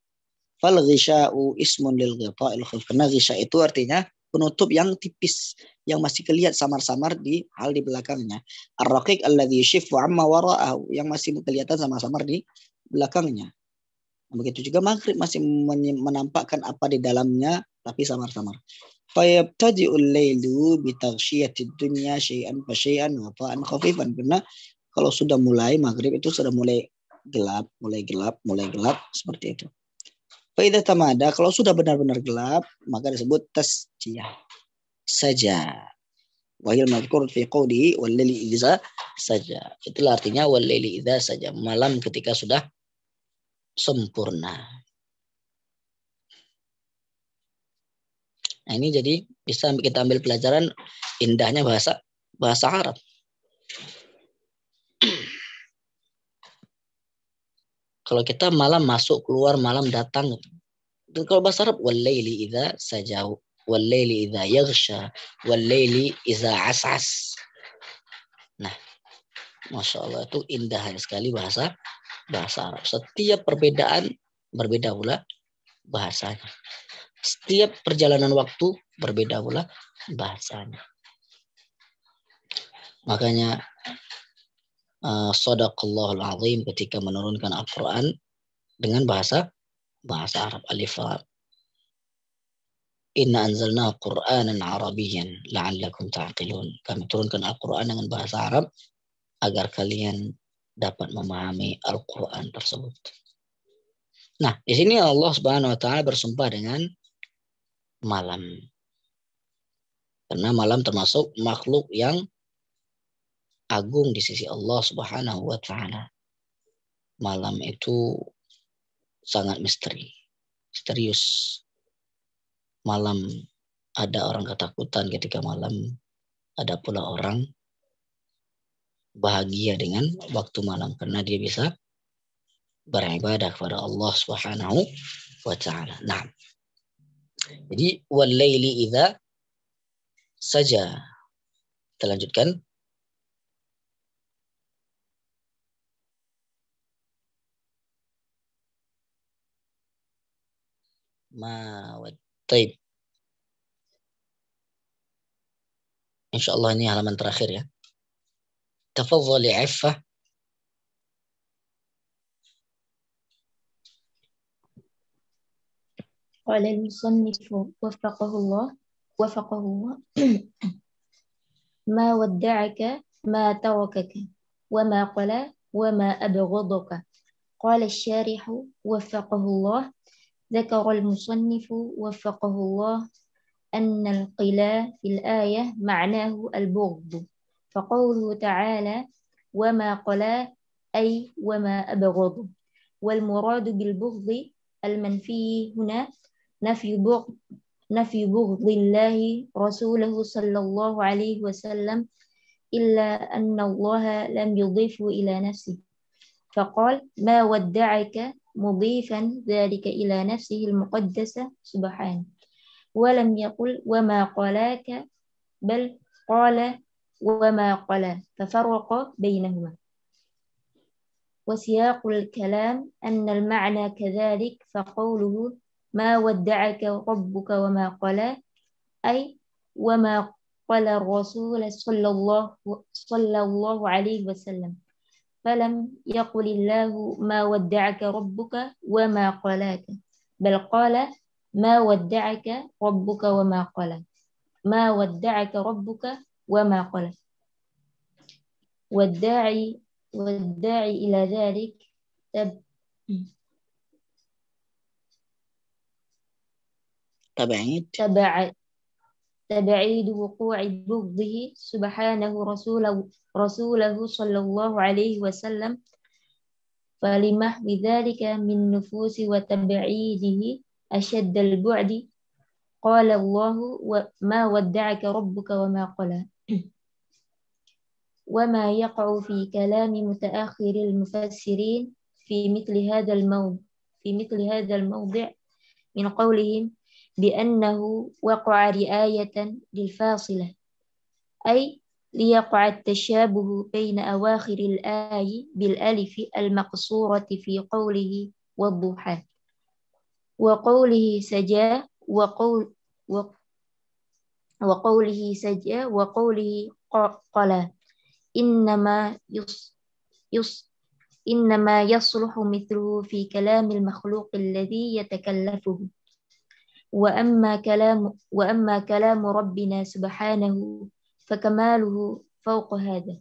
Fal ghisya'u ismun lil ghita'il khuf. Karena ghisya itu artinya penutup yang tipis yang masih kelihatan samar-samar di hal di belakangnya. Ar-raqiq alladhi yushifu amma wara'ahu yang masih kelihatan samar-samar di belakangnya. Begitu juga maghrib masih menampakkan apa di dalamnya tapi samar-samar. Fayabtadi'ul lailu bitaghsyiyatid dunya syai'an fa syai'an wa fa'an khafifan. Karena kalau sudah mulai maghrib itu sudah mulai gelap, mulai gelap, mulai gelap seperti itu. Faida tamada, kalau sudah benar-benar gelap, maka disebut tasjiyah saja. Wahil madhkur fi qawli walili idza saja. itu artinya walili idza saja. Malam ketika sudah sempurna. Nah ini jadi bisa kita ambil pelajaran indahnya bahasa bahasa Arab. Kalau kita malam masuk keluar, malam datang. Dan kalau bahasa Arab, walaili idza sajau, walaili idza yaghsha walaili idza asas. Nah, Masya Allah itu indah sekali bahasa bahasa Arab. Setiap perbedaan berbeda pula bahasanya. Setiap perjalanan waktu berbeda pula bahasanya. Makanya Eh, sadaqallahul Azim ketika menurunkan Al-Quran dengan bahasa bahasa Arab alif lam. Inna anzalna Qur'anan Arabiyyan la'allakum ta'qilun. Kami turunkan Al-Qur'an dengan bahasa Arab agar kalian dapat memahami Al-Qur'an tersebut. Nah, di sini Allah Subhanahu wa taala bersumpah dengan malam. Karena malam termasuk makhluk yang agung di sisi Allah Subhanahu wa taala. Malam itu sangat misteri, misterius. Malam ada orang ketakutan ketika malam, ada pula orang bahagia dengan waktu malam karena dia bisa beribadah kepada Allah Subhanahu wa taala. Nah. Jadi walaili idza saja. Kita lanjutkan ما ود طيب إن شاء الله اني على halaman خير يعني. يا تفضلي عفة قال المصنف وفقه الله وفقه الله ما ودعك ما تركك وما قلى وما أبغضك قال الشارح وفقه الله ذكر المصنف وفقه الله أن القلا في الآية معناه البغض فقوله تعالى وما قلا أي وما أبغض والمراد بالبغض المنفي هنا نفي بغض نفي بغض الله رسوله صلى الله عليه وسلم إلا أن الله لم يضيفه إلى نفسه فقال ما ودعك مضيفا ذلك إلى نفسه المقدسة سبحانه ولم يقل وما قلاك بل قال وما قلا ففرق بينهما وسياق الكلام أن المعنى كذلك فقوله ما ودعك ربك وما قلا أي وما قال الرسول صلى الله, صلى الله عليه وسلم فلم يقل الله ما ودعك ربك وما قلاك بل قال ما ودعك ربك وما قلا ما ودعك ربك وما قلا والداعي والداعي إلى ذلك تب تبعيد تبعيد وقوع بغضه سبحانه رسوله, رسوله صلى الله عليه وسلم فلمحو ذلك من نفوس وتبعيده أشد البعد قال الله ما ودعك ربك وما قلى وما يقع في كلام متأخر المفسرين في مثل هذا الموضع في مثل هذا الموضع من قولهم بأنه وقع رعاية للفاصلة أي ليقع التشابه بين أواخر الآي بالألف المقصورة في قوله والضحى وقوله سجى وقول وقوله سجى وقوله قلا إنما يص يص إنما يصلح مثله في كلام المخلوق الذي يتكلفه وأما كلام وأما كلام ربنا سبحانه فكماله فوق هذا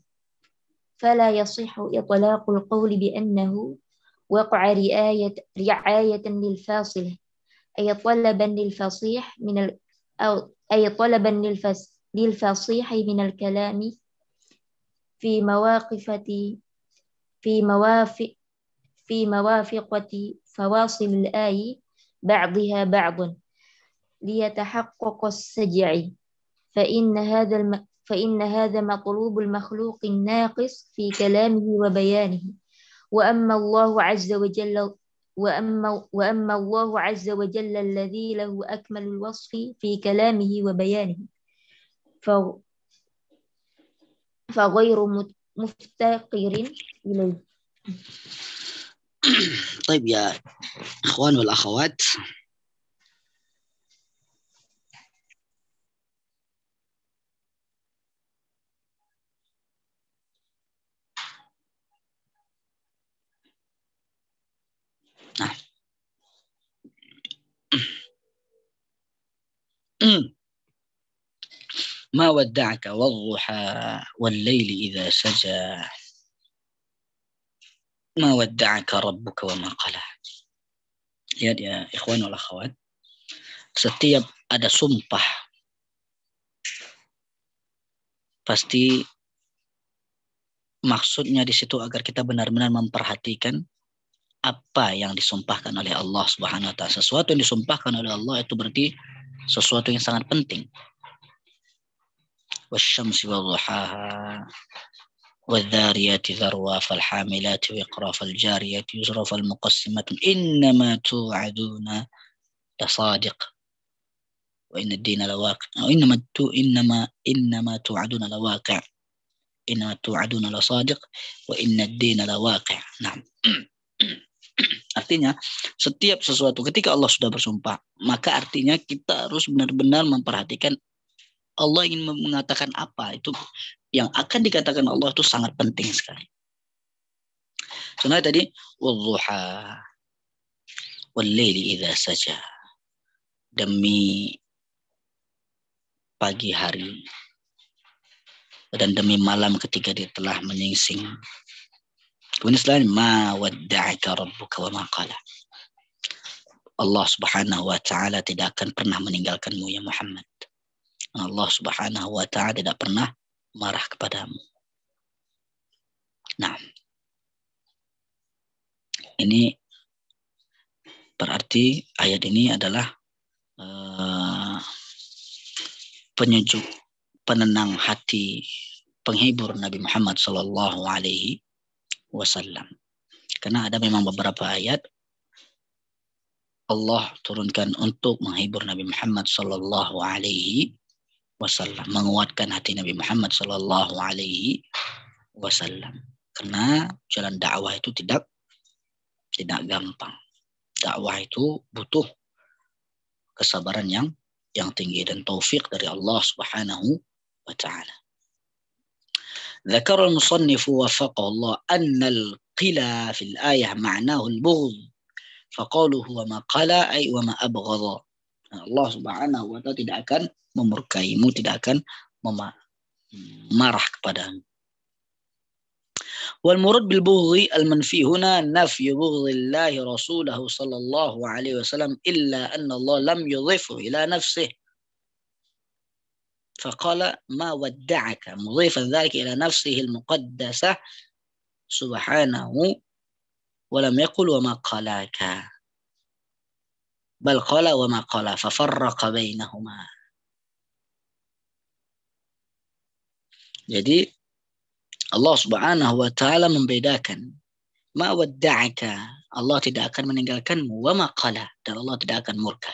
فلا يصح إطلاق القول بأنه وقع رعاية رعاية للفاصلة أي طلبا للفصيح من ال أو أي طلبا للفس للفصيح من الكلام في مواقفة في موافق في موافقة فواصل الآي بعضها بعضا ليتحقق السجع فإن هذا الم... فإن هذا مطلوب المخلوق الناقص في كلامه وبيانه وأما الله عز وجل وأما, وأما الله عز وجل الذي له أكمل الوصف في كلامه وبيانه فغير مفتقر إليه طيب يا إخوان والأخوات Nah. ما ودعك والضحى والليل إذا سجى ما ودعك ربك وما قلى يا يا إخوان ولا akhwat setiap ada sumpah pasti maksudnya di situ agar kita benar-benar memperhatikan apa yang disumpahkan oleh Allah Subhanahu wa taala. Sesuatu yang disumpahkan oleh Allah itu berarti sesuatu yang sangat penting. Wasyamsi wadhuhaha والذاريات ذروا فالحاملات وقرا فالجاريات يسرا فالمقسمات إنما توعدون لصادق وإن الدين لواقع إنما تو إنما إنما توعدون لواقع إنما توعدون لصادق وإن الدين لواقع نعم Artinya, setiap sesuatu ketika Allah sudah bersumpah, maka artinya kita harus benar-benar memperhatikan Allah ingin mengatakan apa. Itu yang akan dikatakan Allah itu sangat penting sekali. Contohnya tadi, Wadduha, Wallayli idha saja. Demi pagi hari dan demi malam ketika dia telah menyingsing Penulis lain ma wadda'aka rabbuka wa Maqala. Allah Subhanahu wa taala tidak akan pernah meninggalkanmu ya Muhammad. Allah Subhanahu wa taala tidak pernah marah kepadamu. Nah, ini berarti ayat ini adalah uh, penyejuk, penenang hati, penghibur Nabi Muhammad Shallallahu Alaihi wasallam. Karena ada memang beberapa ayat Allah turunkan untuk menghibur Nabi Muhammad Sallallahu Alaihi Wasallam, menguatkan hati Nabi Muhammad Sallallahu Alaihi Wasallam. Karena jalan dakwah itu tidak tidak gampang. Dakwah itu butuh kesabaran yang yang tinggi dan taufik dari Allah Subhanahu wa taala. ذكر المصنف وفقه الله أن القلى في الآية معناه البغض فقالوا هو ما qala أي وما أبغض الله سبحانه وتعالى wa taala tidak akan memurkaimu tidak akan mema- marah kepadamu والمراد بالبغض المنفي هنا نفي بغض الله رسوله صلى الله عليه وسلم إلا أن الله لم يضفه إلى نفسه فقال ما ودعك مضيفا ذلك إلى نفسه المقدسة سبحانه ولم يقل وما قالك بل قال وما قال ففرق بينهما Jadi Allah Subhanahu wa taala membedakan ma wadda'aka Allah tidak akan meninggalkanmu wa maqala dan Allah tidak akan murka.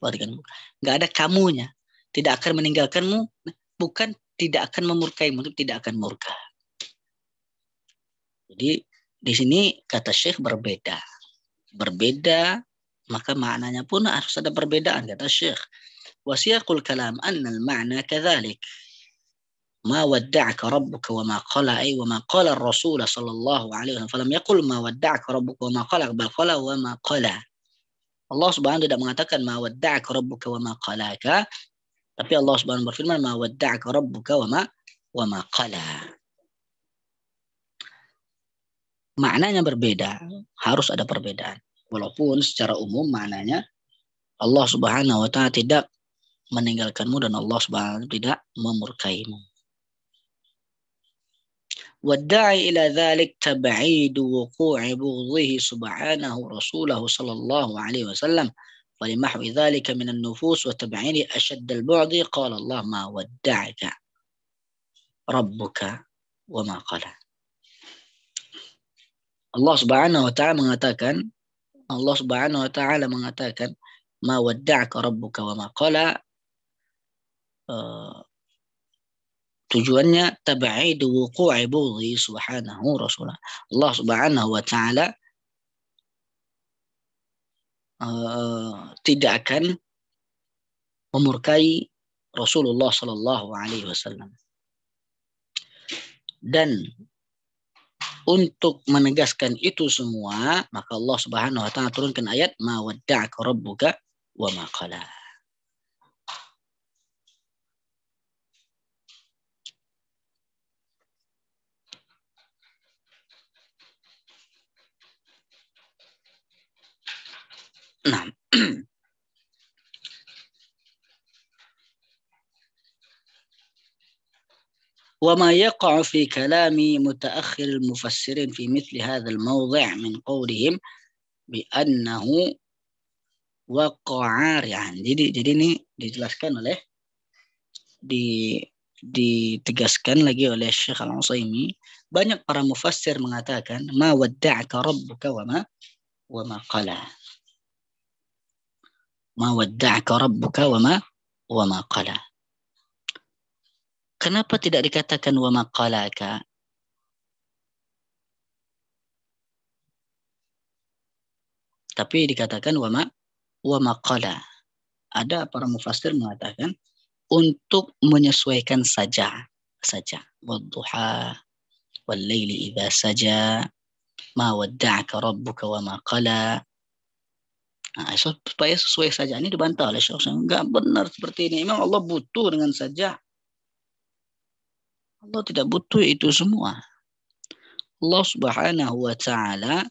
Allah tidak akan murka. ada kamunya tidak akan meninggalkanmu, bukan tidak akan memurkaimu, tidak akan murka. Jadi di sini kata Syekh berbeda. Berbeda maka maknanya pun harus ada perbedaan kata Syekh. Wasiyakul kalam annal ma'na wa ما ودعك ربك وما wa أي وما rasul sallallahu alaihi wasallam falam yaqul ma wadda'aka rabbuka wa ma qala bal qala wa ma qala Allah subhanahu wa tidak mengatakan ma wadda'aka rabbuka wa ma qalaka tapi Allah Subhanahu berfirman, "Ma wadda'aka rabbuka wa ma wa ma qala." Maknanya berbeda, harus ada perbedaan. Walaupun secara umum maknanya Allah Subhanahu wa taala tidak meninggalkanmu dan Allah Subhanahu tidak memurkaimu. والداعي إلى ذلك تبعيد وقوع بغضه سبحانه رسوله صلى الله عليه وسلم ولمحو ذلك من النفوس وتبعين أشد البعد قال الله ما ودعك ربك وما قال الله سبحانه وتعالى من الله سبحانه وتعالى من ما ودعك ربك وما قال تجوانيا آه، تبعيد وقوع بغضي سبحانه رسوله الله سبحانه وتعالى uh, tidak akan memurkai Rasulullah Shallallahu Alaihi Wasallam. Dan untuk menegaskan itu semua, maka Allah Subhanahu wa taala turunkan ayat ma wadda'aka rabbuka wa maqala Nah, وما يقع في كلام متأخر المفسرين في مثل هذا الموضع من قولهم بأنه وقعارعan. Jadi jadi ini dijelaskan oleh di ditegaskan lagi oleh Syekh al Utsaimin banyak para mufassir mengatakan ma wadda'aka rabbuka wa ma wa ma qala ma wadda'aka rabbuka wa ma wa ma qala. Kenapa tidak dikatakan wa ma qalaka? Tapi dikatakan wa ma wa ma qala. Ada para mufasir mengatakan untuk menyesuaikan saja saja wadduha wal laili idza saja ma wadda'aka rabbuka wa ma qala Nah, supaya sesuai saja ini dibantah oleh Syekh Enggak benar seperti ini. Memang Allah butuh dengan saja. Allah tidak butuh itu semua. Allah Subhanahu wa taala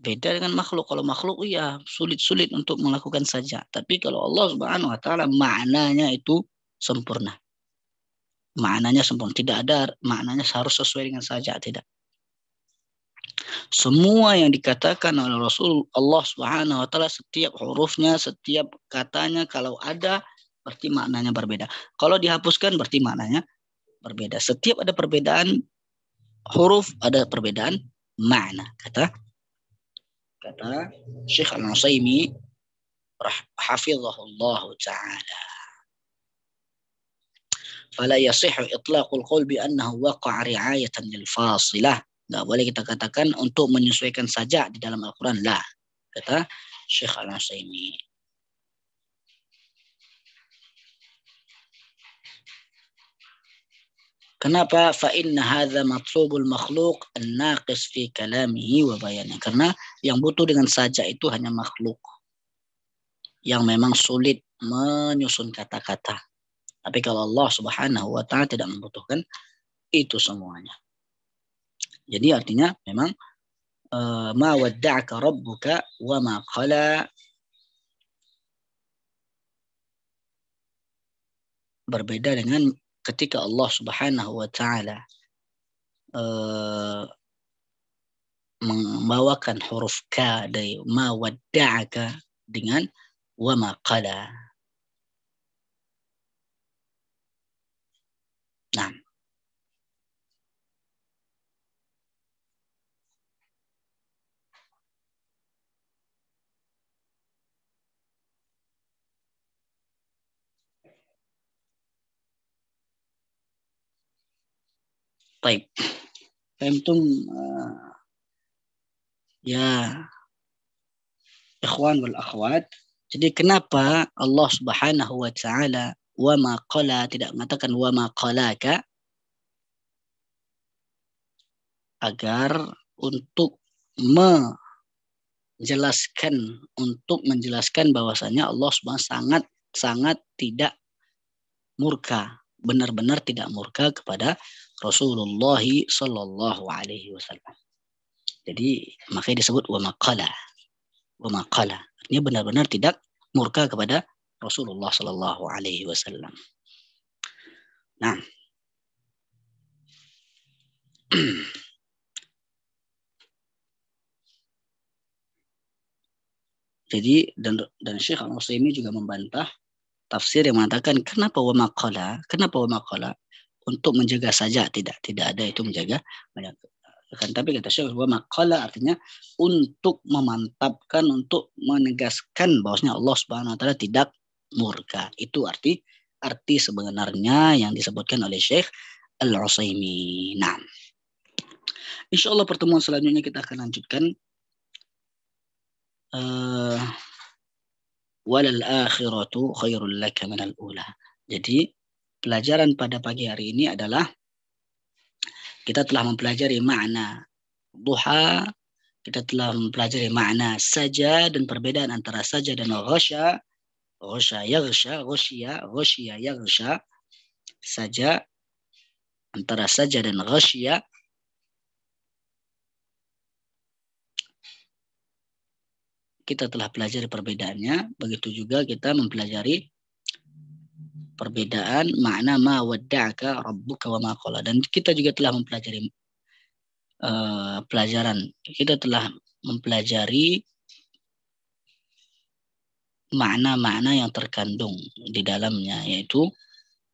beda dengan makhluk. Kalau makhluk iya sulit-sulit untuk melakukan saja. Tapi kalau Allah Subhanahu wa taala maknanya itu sempurna. Maknanya sempurna. Tidak ada maknanya harus sesuai dengan saja, tidak. Semua yang dikatakan oleh Rasul Allah Subhanahu wa taala setiap hurufnya, setiap katanya kalau ada berarti maknanya berbeda. Kalau dihapuskan berarti maknanya berbeda. Setiap ada perbedaan huruf ada perbedaan makna. Kata kata Syekh Al-Nusaimi hafizahullah taala. فلا يصح إطلاق القول بأنه وقع رعاية للفاصلة tidak boleh kita katakan untuk menyesuaikan saja di dalam Al-Quran. Lah, kata Syekh Al-Asaimin. Kenapa? Fa'inna hadza matlubul makhluk naqis fi kalamihi wa bayani. Karena yang butuh dengan saja itu hanya makhluk. Yang memang sulit menyusun kata-kata. Tapi kalau Allah subhanahu wa ta'ala tidak membutuhkan itu semuanya. Jadi artinya memang eh, ma wadda'aka rabbuka wa ma qala berbeda dengan ketika Allah Subhanahu wa taala uh, membawakan huruf ka dari ma wadda'aka dengan wa ma qala. Nah, طيب فهمتم ah, ya ikhwan wal akhwat jadi kenapa Allah Subhanahu wa taala wa ma qala tidak mengatakan wa ma qalaka agar untuk menjelaskan untuk menjelaskan bahwasanya Allah Subhanahu sangat sangat tidak murka benar-benar tidak murka kepada Rasulullah sallallahu Alaihi Wasallam. Jadi makanya disebut wa maqala. Wa maqala. Artinya benar-benar tidak murka kepada Rasulullah saw Alaihi Wasallam. Nah, Jadi dan dan Syekh Al utsaimin juga membantah tafsir yang mengatakan kenapa wa maqala, kenapa wa maqala? untuk menjaga saja tidak tidak ada itu menjaga kan tapi kata Syekh bahwa makalah artinya untuk memantapkan untuk menegaskan bahwasanya Allah Subhanahu wa taala tidak murka itu arti arti sebenarnya yang disebutkan oleh Syekh Al-Utsaimin. Nah. Insya Allah pertemuan selanjutnya kita akan lanjutkan uh, walal akhiratu khairul laka minal ula. Jadi pelajaran pada pagi hari ini adalah kita telah mempelajari makna duha, kita telah mempelajari makna saja dan perbedaan antara saja dan ghasya. Ghasya yaghsha, ghasya, ghasya yaghsha, Saja antara saja dan ghasya. Kita telah pelajari perbedaannya, begitu juga kita mempelajari perbedaan makna ma wadda'aka rabbuka wa ma dan kita juga telah mempelajari uh, pelajaran kita telah mempelajari makna-makna yang terkandung di dalamnya yaitu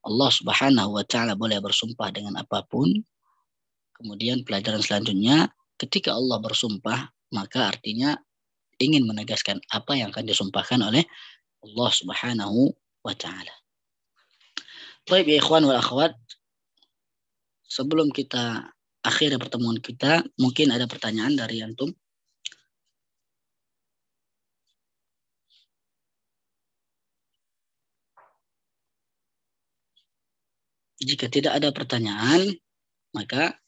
Allah Subhanahu wa taala boleh bersumpah dengan apapun kemudian pelajaran selanjutnya ketika Allah bersumpah maka artinya ingin menegaskan apa yang akan disumpahkan oleh Allah Subhanahu wa taala Baik ya ikhwan wal akhwat. Sebelum kita akhiri pertemuan kita, mungkin ada pertanyaan dari antum. Jika tidak ada pertanyaan, maka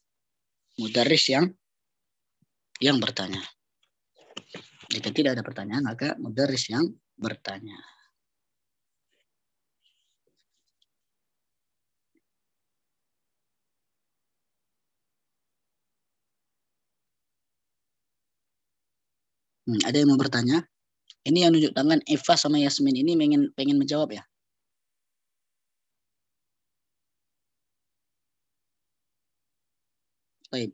mudaris yang yang bertanya. Jika tidak ada pertanyaan, maka mudaris yang bertanya. Hmm, ada yang mau bertanya? Ini yang nunjuk tangan Eva sama Yasmin ini pengen pengen menjawab ya? Baik.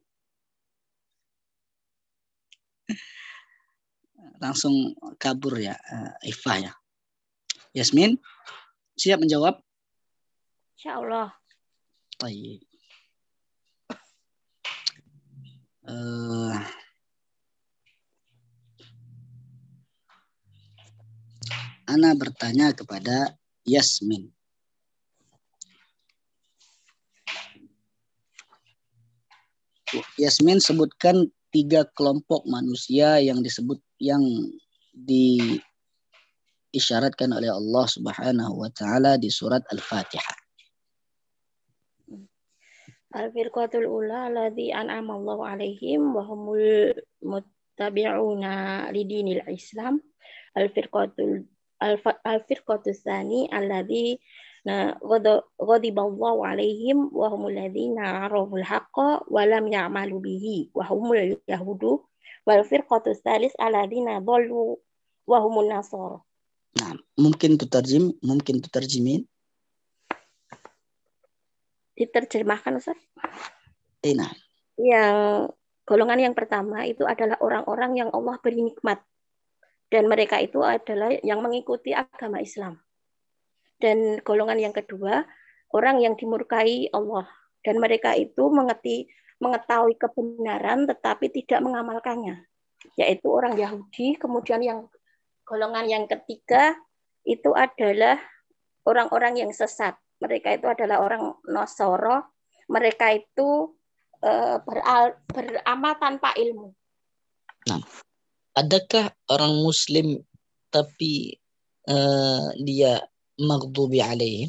Langsung kabur ya eh, Eva ya. Yasmin, siap menjawab? Insya Allah. Baik. Uh, Ana bertanya kepada Yasmin. Yasmin sebutkan tiga kelompok manusia yang disebut yang diisyaratkan oleh Allah Subhanahu wa taala di surat Al-Fatihah. Al-firqatul ula an'ama an'amallahu alaihim wa humul muttabi'una lidinil Islam. Al-firqatul al firqatusani tsani alladhi ghadiballahu alaihim wa humul ladzina araful haqqa wa lam ya'malu bihi wa humul yahudu wal firqatu tsalis alladhina dhallu wa humul nasara. Nah, mungkin terjem, mungkin terjemin. Diterjemahkan Ustaz. Iya. Yang golongan yang pertama itu adalah orang-orang yang Allah beri nikmat dan mereka itu adalah yang mengikuti agama Islam. Dan golongan yang kedua, orang yang dimurkai Allah. Dan mereka itu mengerti, mengetahui kebenaran tetapi tidak mengamalkannya. Yaitu orang Yahudi, kemudian yang golongan yang ketiga itu adalah orang-orang yang sesat. Mereka itu adalah orang Nosoro. Mereka itu uh, beramal tanpa ilmu. Nah adakah orang muslim tapi uh, dia maghdubi alaihim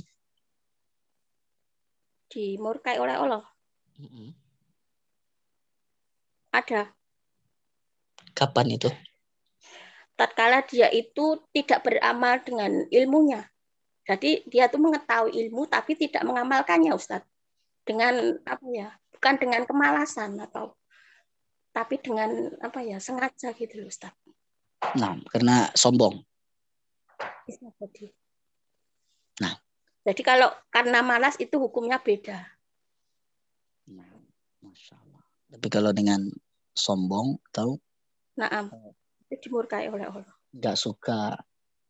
dimurkai oleh Allah mm -hmm. ada kapan itu tatkala dia itu tidak beramal dengan ilmunya jadi dia tuh mengetahui ilmu tapi tidak mengamalkannya Ustadz dengan apa ya bukan dengan kemalasan atau tapi dengan apa ya sengaja gitu loh Ustaz. Nah, karena sombong. Nah. Jadi kalau karena malas itu hukumnya beda. Nah, Masya Allah. Tapi kalau dengan sombong tahu? Nah, itu dimurkai oleh Allah. Nggak suka,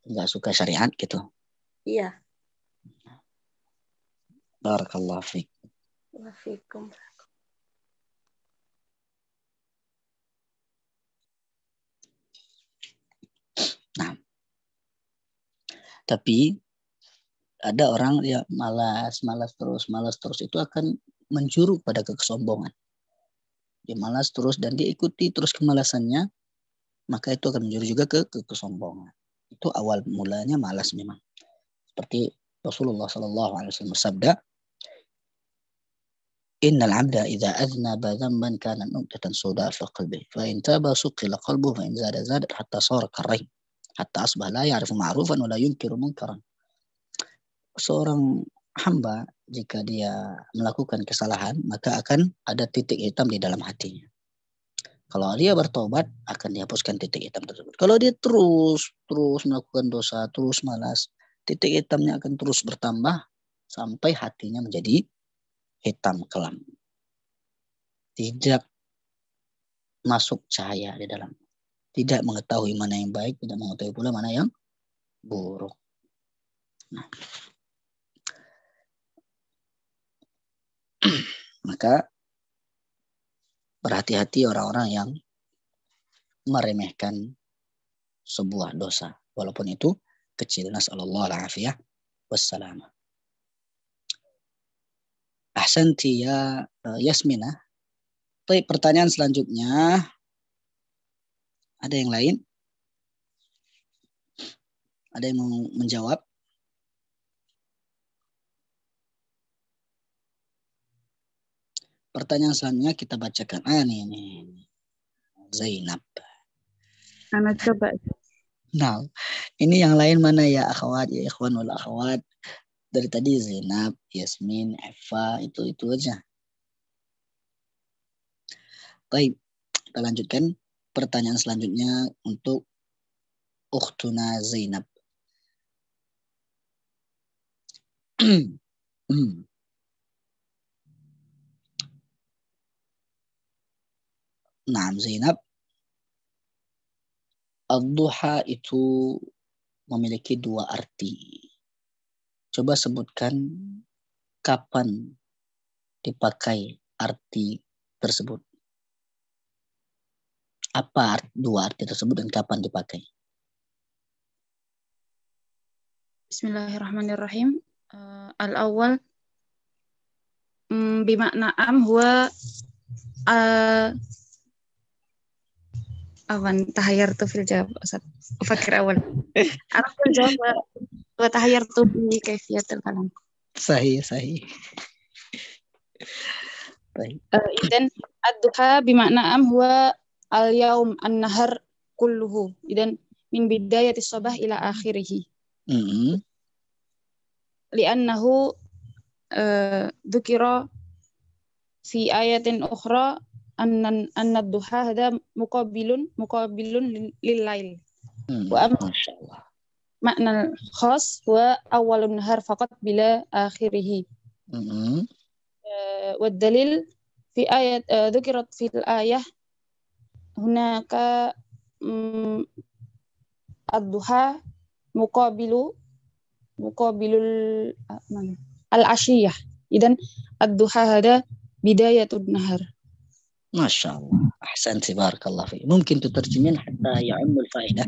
nggak suka syariat gitu. Iya. Barakallahu fiq. Wa Nah, tapi ada orang yang malas, malas terus, malas terus itu akan menjuru pada kesombongan. Dia malas terus dan dia ikuti terus kemalasannya, maka itu akan menjuru juga ke, ke kesombongan. Itu awal mulanya malas memang. Seperti Rasulullah Shallallahu Alaihi Wasallam bersabda, Innal abda idza aznaba dhanban kana nuqtatan suda fi qalbi fa in taba suqila qalbuhu fa in zada zada hatta sara hatta asbah la ya'rifu ma'rufan wa la yunkiru munkaran. Seorang hamba jika dia melakukan kesalahan maka akan ada titik hitam di dalam hatinya. Kalau dia bertobat akan dihapuskan titik hitam tersebut. Kalau dia terus terus melakukan dosa, terus malas, titik hitamnya akan terus bertambah sampai hatinya menjadi hitam kelam. Tidak masuk cahaya di dalam tidak mengetahui mana yang baik, tidak mengetahui pula mana yang buruk. Nah. Maka berhati-hati orang-orang yang meremehkan sebuah dosa walaupun itu kecil nasallallahu alaihi wasallam. Ahsanti ya eh, Yasmina. Tapi pertanyaan selanjutnya ada yang lain? Ada yang mau menjawab? Pertanyaan selanjutnya kita bacakan. Ah, ini ini Zainab. Anak coba. Nah, ini yang lain mana ya akhwat, ya ikhwan wal akhwat. Dari tadi Zainab, Yasmin, Eva, itu itu aja. Baik, kita lanjutkan pertanyaan selanjutnya untuk Ukhtuna Zainab. Naam Zainab. al duha itu memiliki dua arti. Coba sebutkan kapan dipakai arti tersebut apa dua arti tersebut dan kapan dipakai? Bismillahirrahmanirrahim. Uh, eh, al awal um, mm, bimakna am huwa uh, awan tahayar tu fil jawab Ustaz. Fakir awal. Arab jawab wa tahayar tu bi kaifiyatil kalam. Sahih, sahih. Baik. Uh, eh, dan ad-duha bimakna am huwa al-yaum an-nahar kulluhu dan min bidayati sabah ila akhirih. Mm-hmm. Li'annahu uh, dzukira fi ayatin ukhra anna anna duha hada muqabilun muqabilun lil lail. Mm-hmm. Wa amma makna khas wa awalun nahar faqat bila akhirih. Mm-hmm. Uh, والدليل في آية ذكرت في الآية هناك الضحى مقابل مقابل العشية إذا الضحى هذا بداية النهر ما شاء الله أحسنت بارك الله فيك ممكن تترجمين حتى يعم الفائدة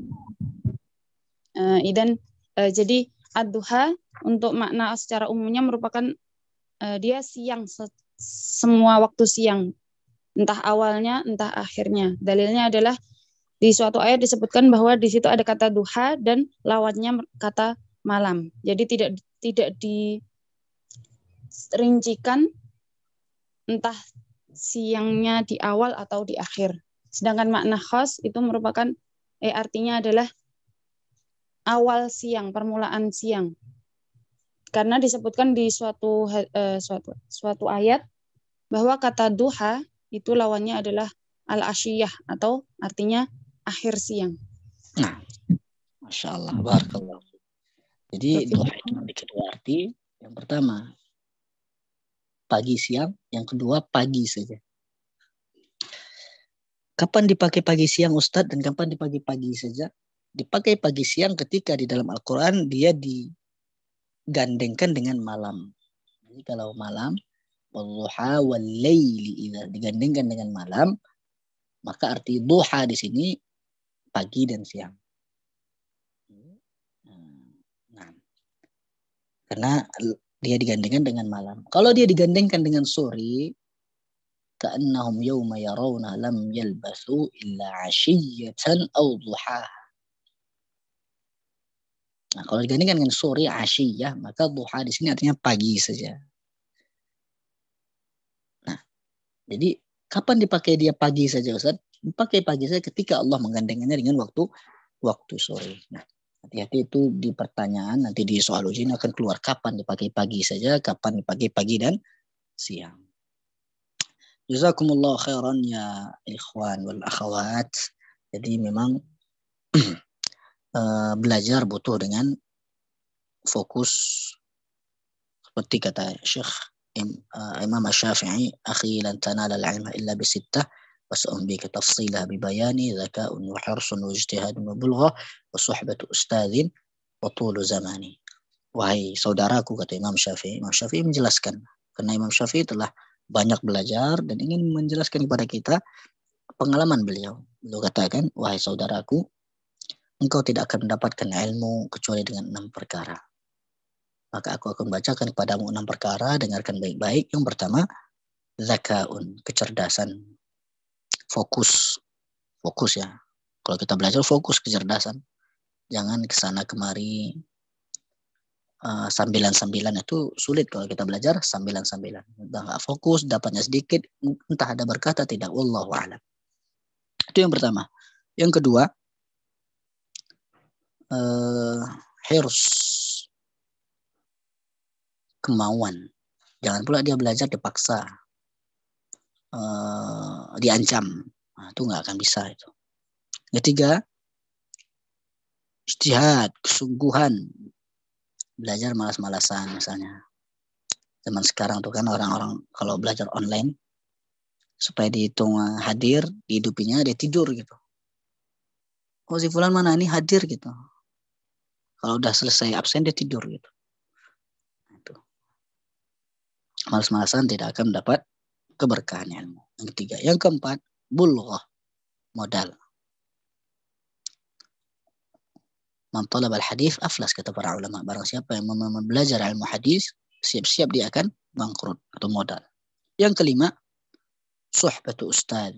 uh, إذا uh, jadi ad untuk makna secara umumnya merupakan uh, dia siang semua waktu siang entah awalnya entah akhirnya. Dalilnya adalah di suatu ayat disebutkan bahwa di situ ada kata duha dan lawannya kata malam. Jadi tidak tidak dirincikan entah siangnya di awal atau di akhir. Sedangkan makna khas itu merupakan eh artinya adalah awal siang, permulaan siang. Karena disebutkan di suatu eh, suatu suatu ayat bahwa kata duha itu lawannya adalah al-ashiyah atau artinya akhir siang. Nah, Masya Allah, Barakallah. Jadi doa itu memiliki dua arti. Yang pertama, pagi siang. Yang kedua, pagi saja. Kapan dipakai pagi siang Ustadz dan kapan dipakai pagi saja? Dipakai pagi siang ketika di dalam Al-Quran dia digandengkan dengan malam. Jadi kalau malam Wadduha walaili idza digandengkan dengan malam maka arti duha di sini pagi dan siang. Hmm. Nah, karena dia digandengkan dengan malam. Kalau dia digandengkan dengan sore, ka'annahum yawma yarawna lam yalbasu illa ashiyatan aw duha Nah, kalau digandingkan dengan sore asyiyah, maka duha di sini artinya pagi saja. Jadi kapan dipakai dia pagi saja Ustaz? Dipakai pagi saja ketika Allah menggandengannya dengan waktu waktu sore. Nah, hati-hati itu di pertanyaan nanti di soal ujian akan keluar kapan dipakai pagi saja, kapan dipakai pagi dan siang. Jazakumullah khairan ya ikhwan wal akhwat. Jadi memang eh, belajar butuh dengan fokus seperti kata Syekh Imam إمام الشافعي أخي لن tafsilah bi bayani zaka'un wa harsun wa ببيان wa bulgha wa وبلغة ustadhin wa tulu zamani. Wahai saudaraku kata Imam Syafi'i. Imam Syafi'i menjelaskan karena Imam Syafi'i telah banyak belajar dan ingin menjelaskan kepada kita pengalaman beliau. Beliau katakan, wahai saudaraku, engkau tidak akan mendapatkan ilmu kecuali dengan enam perkara. Maka aku akan bacakan kepadamu enam perkara, dengarkan baik-baik. Yang pertama, zakaun, kecerdasan, fokus, fokus ya. Kalau kita belajar fokus kecerdasan, jangan kesana kemari uh, sambilan-sambilan itu sulit kalau kita belajar sambilan-sambilan. Entah nggak fokus, dapatnya sedikit, entah ada berkata tidak. Allah a'lam. Itu yang pertama. Yang kedua, uh, eh, harus kemauan. Jangan pula dia belajar dipaksa, uh, diancam. Nah, itu nggak akan bisa itu. Ketiga, istihad, kesungguhan. Belajar malas-malasan misalnya. Zaman sekarang tuh kan orang-orang kalau belajar online, supaya dihitung eh, hadir, dihidupinya dia tidur gitu. Oh si Fulan mana ini hadir gitu. Kalau udah selesai absen dia tidur gitu. malas-malasan tidak akan mendapat keberkahan ilmu. Yang ketiga, yang keempat, bulghah modal. Mantolab al-hadis aflas kata para ulama. Barang siapa yang belajar ilmu hadis, siap-siap dia akan bangkrut atau modal. Yang kelima, suhbatu ustaz.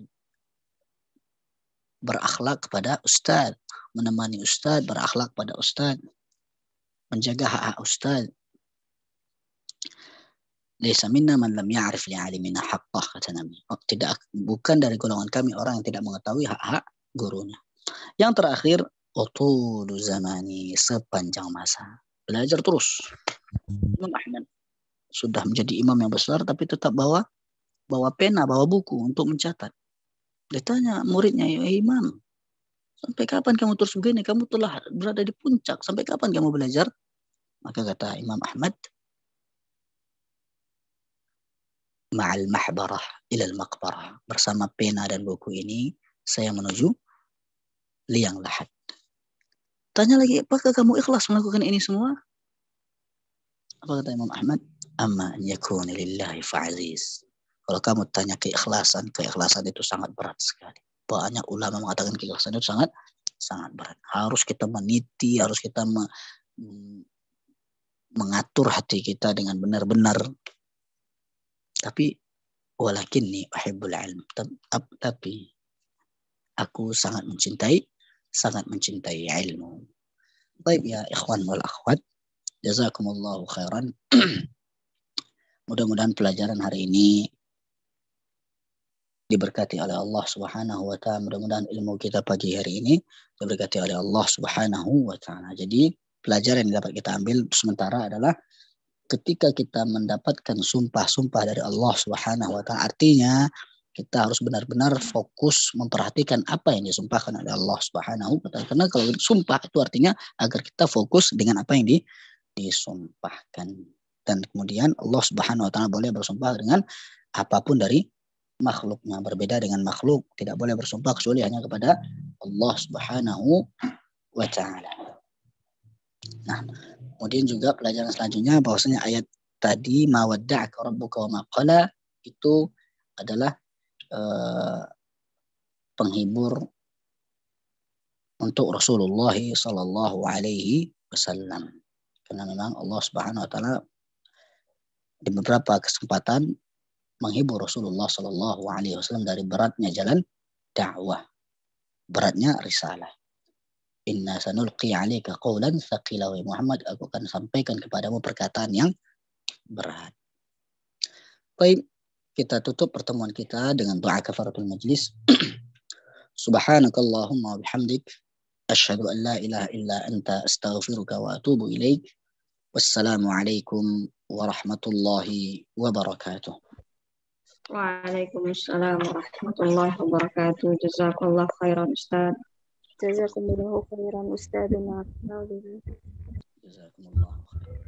Berakhlak kepada ustaz, menemani ustaz, berakhlak pada ustaz, menjaga hak-hak ustaz, Laisa minna man lam ya'rif li'alimina haqqah kata Nabi. Oh, tidak bukan dari golongan kami orang yang tidak mengetahui hak-hak gurunya. Yang terakhir utulu zamani sepanjang masa. Belajar terus. Imam Ahmad sudah menjadi imam yang besar tapi tetap bawa bawa pena, bawa buku untuk mencatat. tanya muridnya, ya eh, imam, sampai kapan kamu terus begini? Kamu telah berada di puncak. Sampai kapan kamu belajar? Maka kata Imam Ahmad, ma'al mahbarah ilal makbarah. Bersama pena dan buku ini, saya menuju liang lahat. Tanya lagi, apakah kamu ikhlas melakukan ini semua? Apa kata Imam Ahmad? Amma yakuni lillahi fa'aziz. Kalau kamu tanya keikhlasan, keikhlasan itu sangat berat sekali. Banyak ulama mengatakan keikhlasan itu sangat sangat berat. Harus kita meniti, harus kita me, mm, mengatur hati kita dengan benar-benar tapi nih uhibbul ilm. Tapi aku sangat mencintai sangat mencintai ilmu. Baik ya ikhwan wal akhwat. Jazakumullahu khairan. Mudah-mudahan pelajaran hari ini diberkati oleh Allah Subhanahu wa taala. Mudah-mudahan ilmu kita pagi hari ini diberkati oleh Allah Subhanahu wa taala. Jadi pelajaran yang dapat kita ambil sementara adalah ketika kita mendapatkan sumpah-sumpah dari Allah Subhanahu wa taala artinya kita harus benar-benar fokus memperhatikan apa yang disumpahkan oleh Allah Subhanahu wa taala karena kalau sumpah itu artinya agar kita fokus dengan apa yang di, disumpahkan dan kemudian Allah Subhanahu wa taala boleh bersumpah dengan apapun dari makhluknya berbeda dengan makhluk tidak boleh bersumpah kecuali hanya kepada Allah Subhanahu wa taala Nah, kemudian juga pelajaran selanjutnya bahwasanya ayat tadi mawadda'aka rabbuka wa maqala itu adalah eh, penghibur untuk Rasulullah Sallallahu Alaihi Wasallam karena memang Allah Subhanahu Wa Taala di beberapa kesempatan menghibur Rasulullah Sallallahu Alaihi Wasallam dari beratnya jalan dakwah beratnya risalah Inna sanulqi alika qawlan thaqila Muhammad. Aku akan sampaikan kepadamu perkataan yang berat. Baik, kita tutup pertemuan kita dengan doa kafaratul majlis. Subhanakallahumma bihamdik. Ashadu an la ilaha illa anta astaghfiruka wa atubu ilaik. Wassalamualaikum warahmatullahi wabarakatuh. Waalaikumsalam warahmatullahi wabarakatuh. Jazakallah khairan Ustaz. جزاكم الله خيرا أستاذنا جزاكم الله خيرا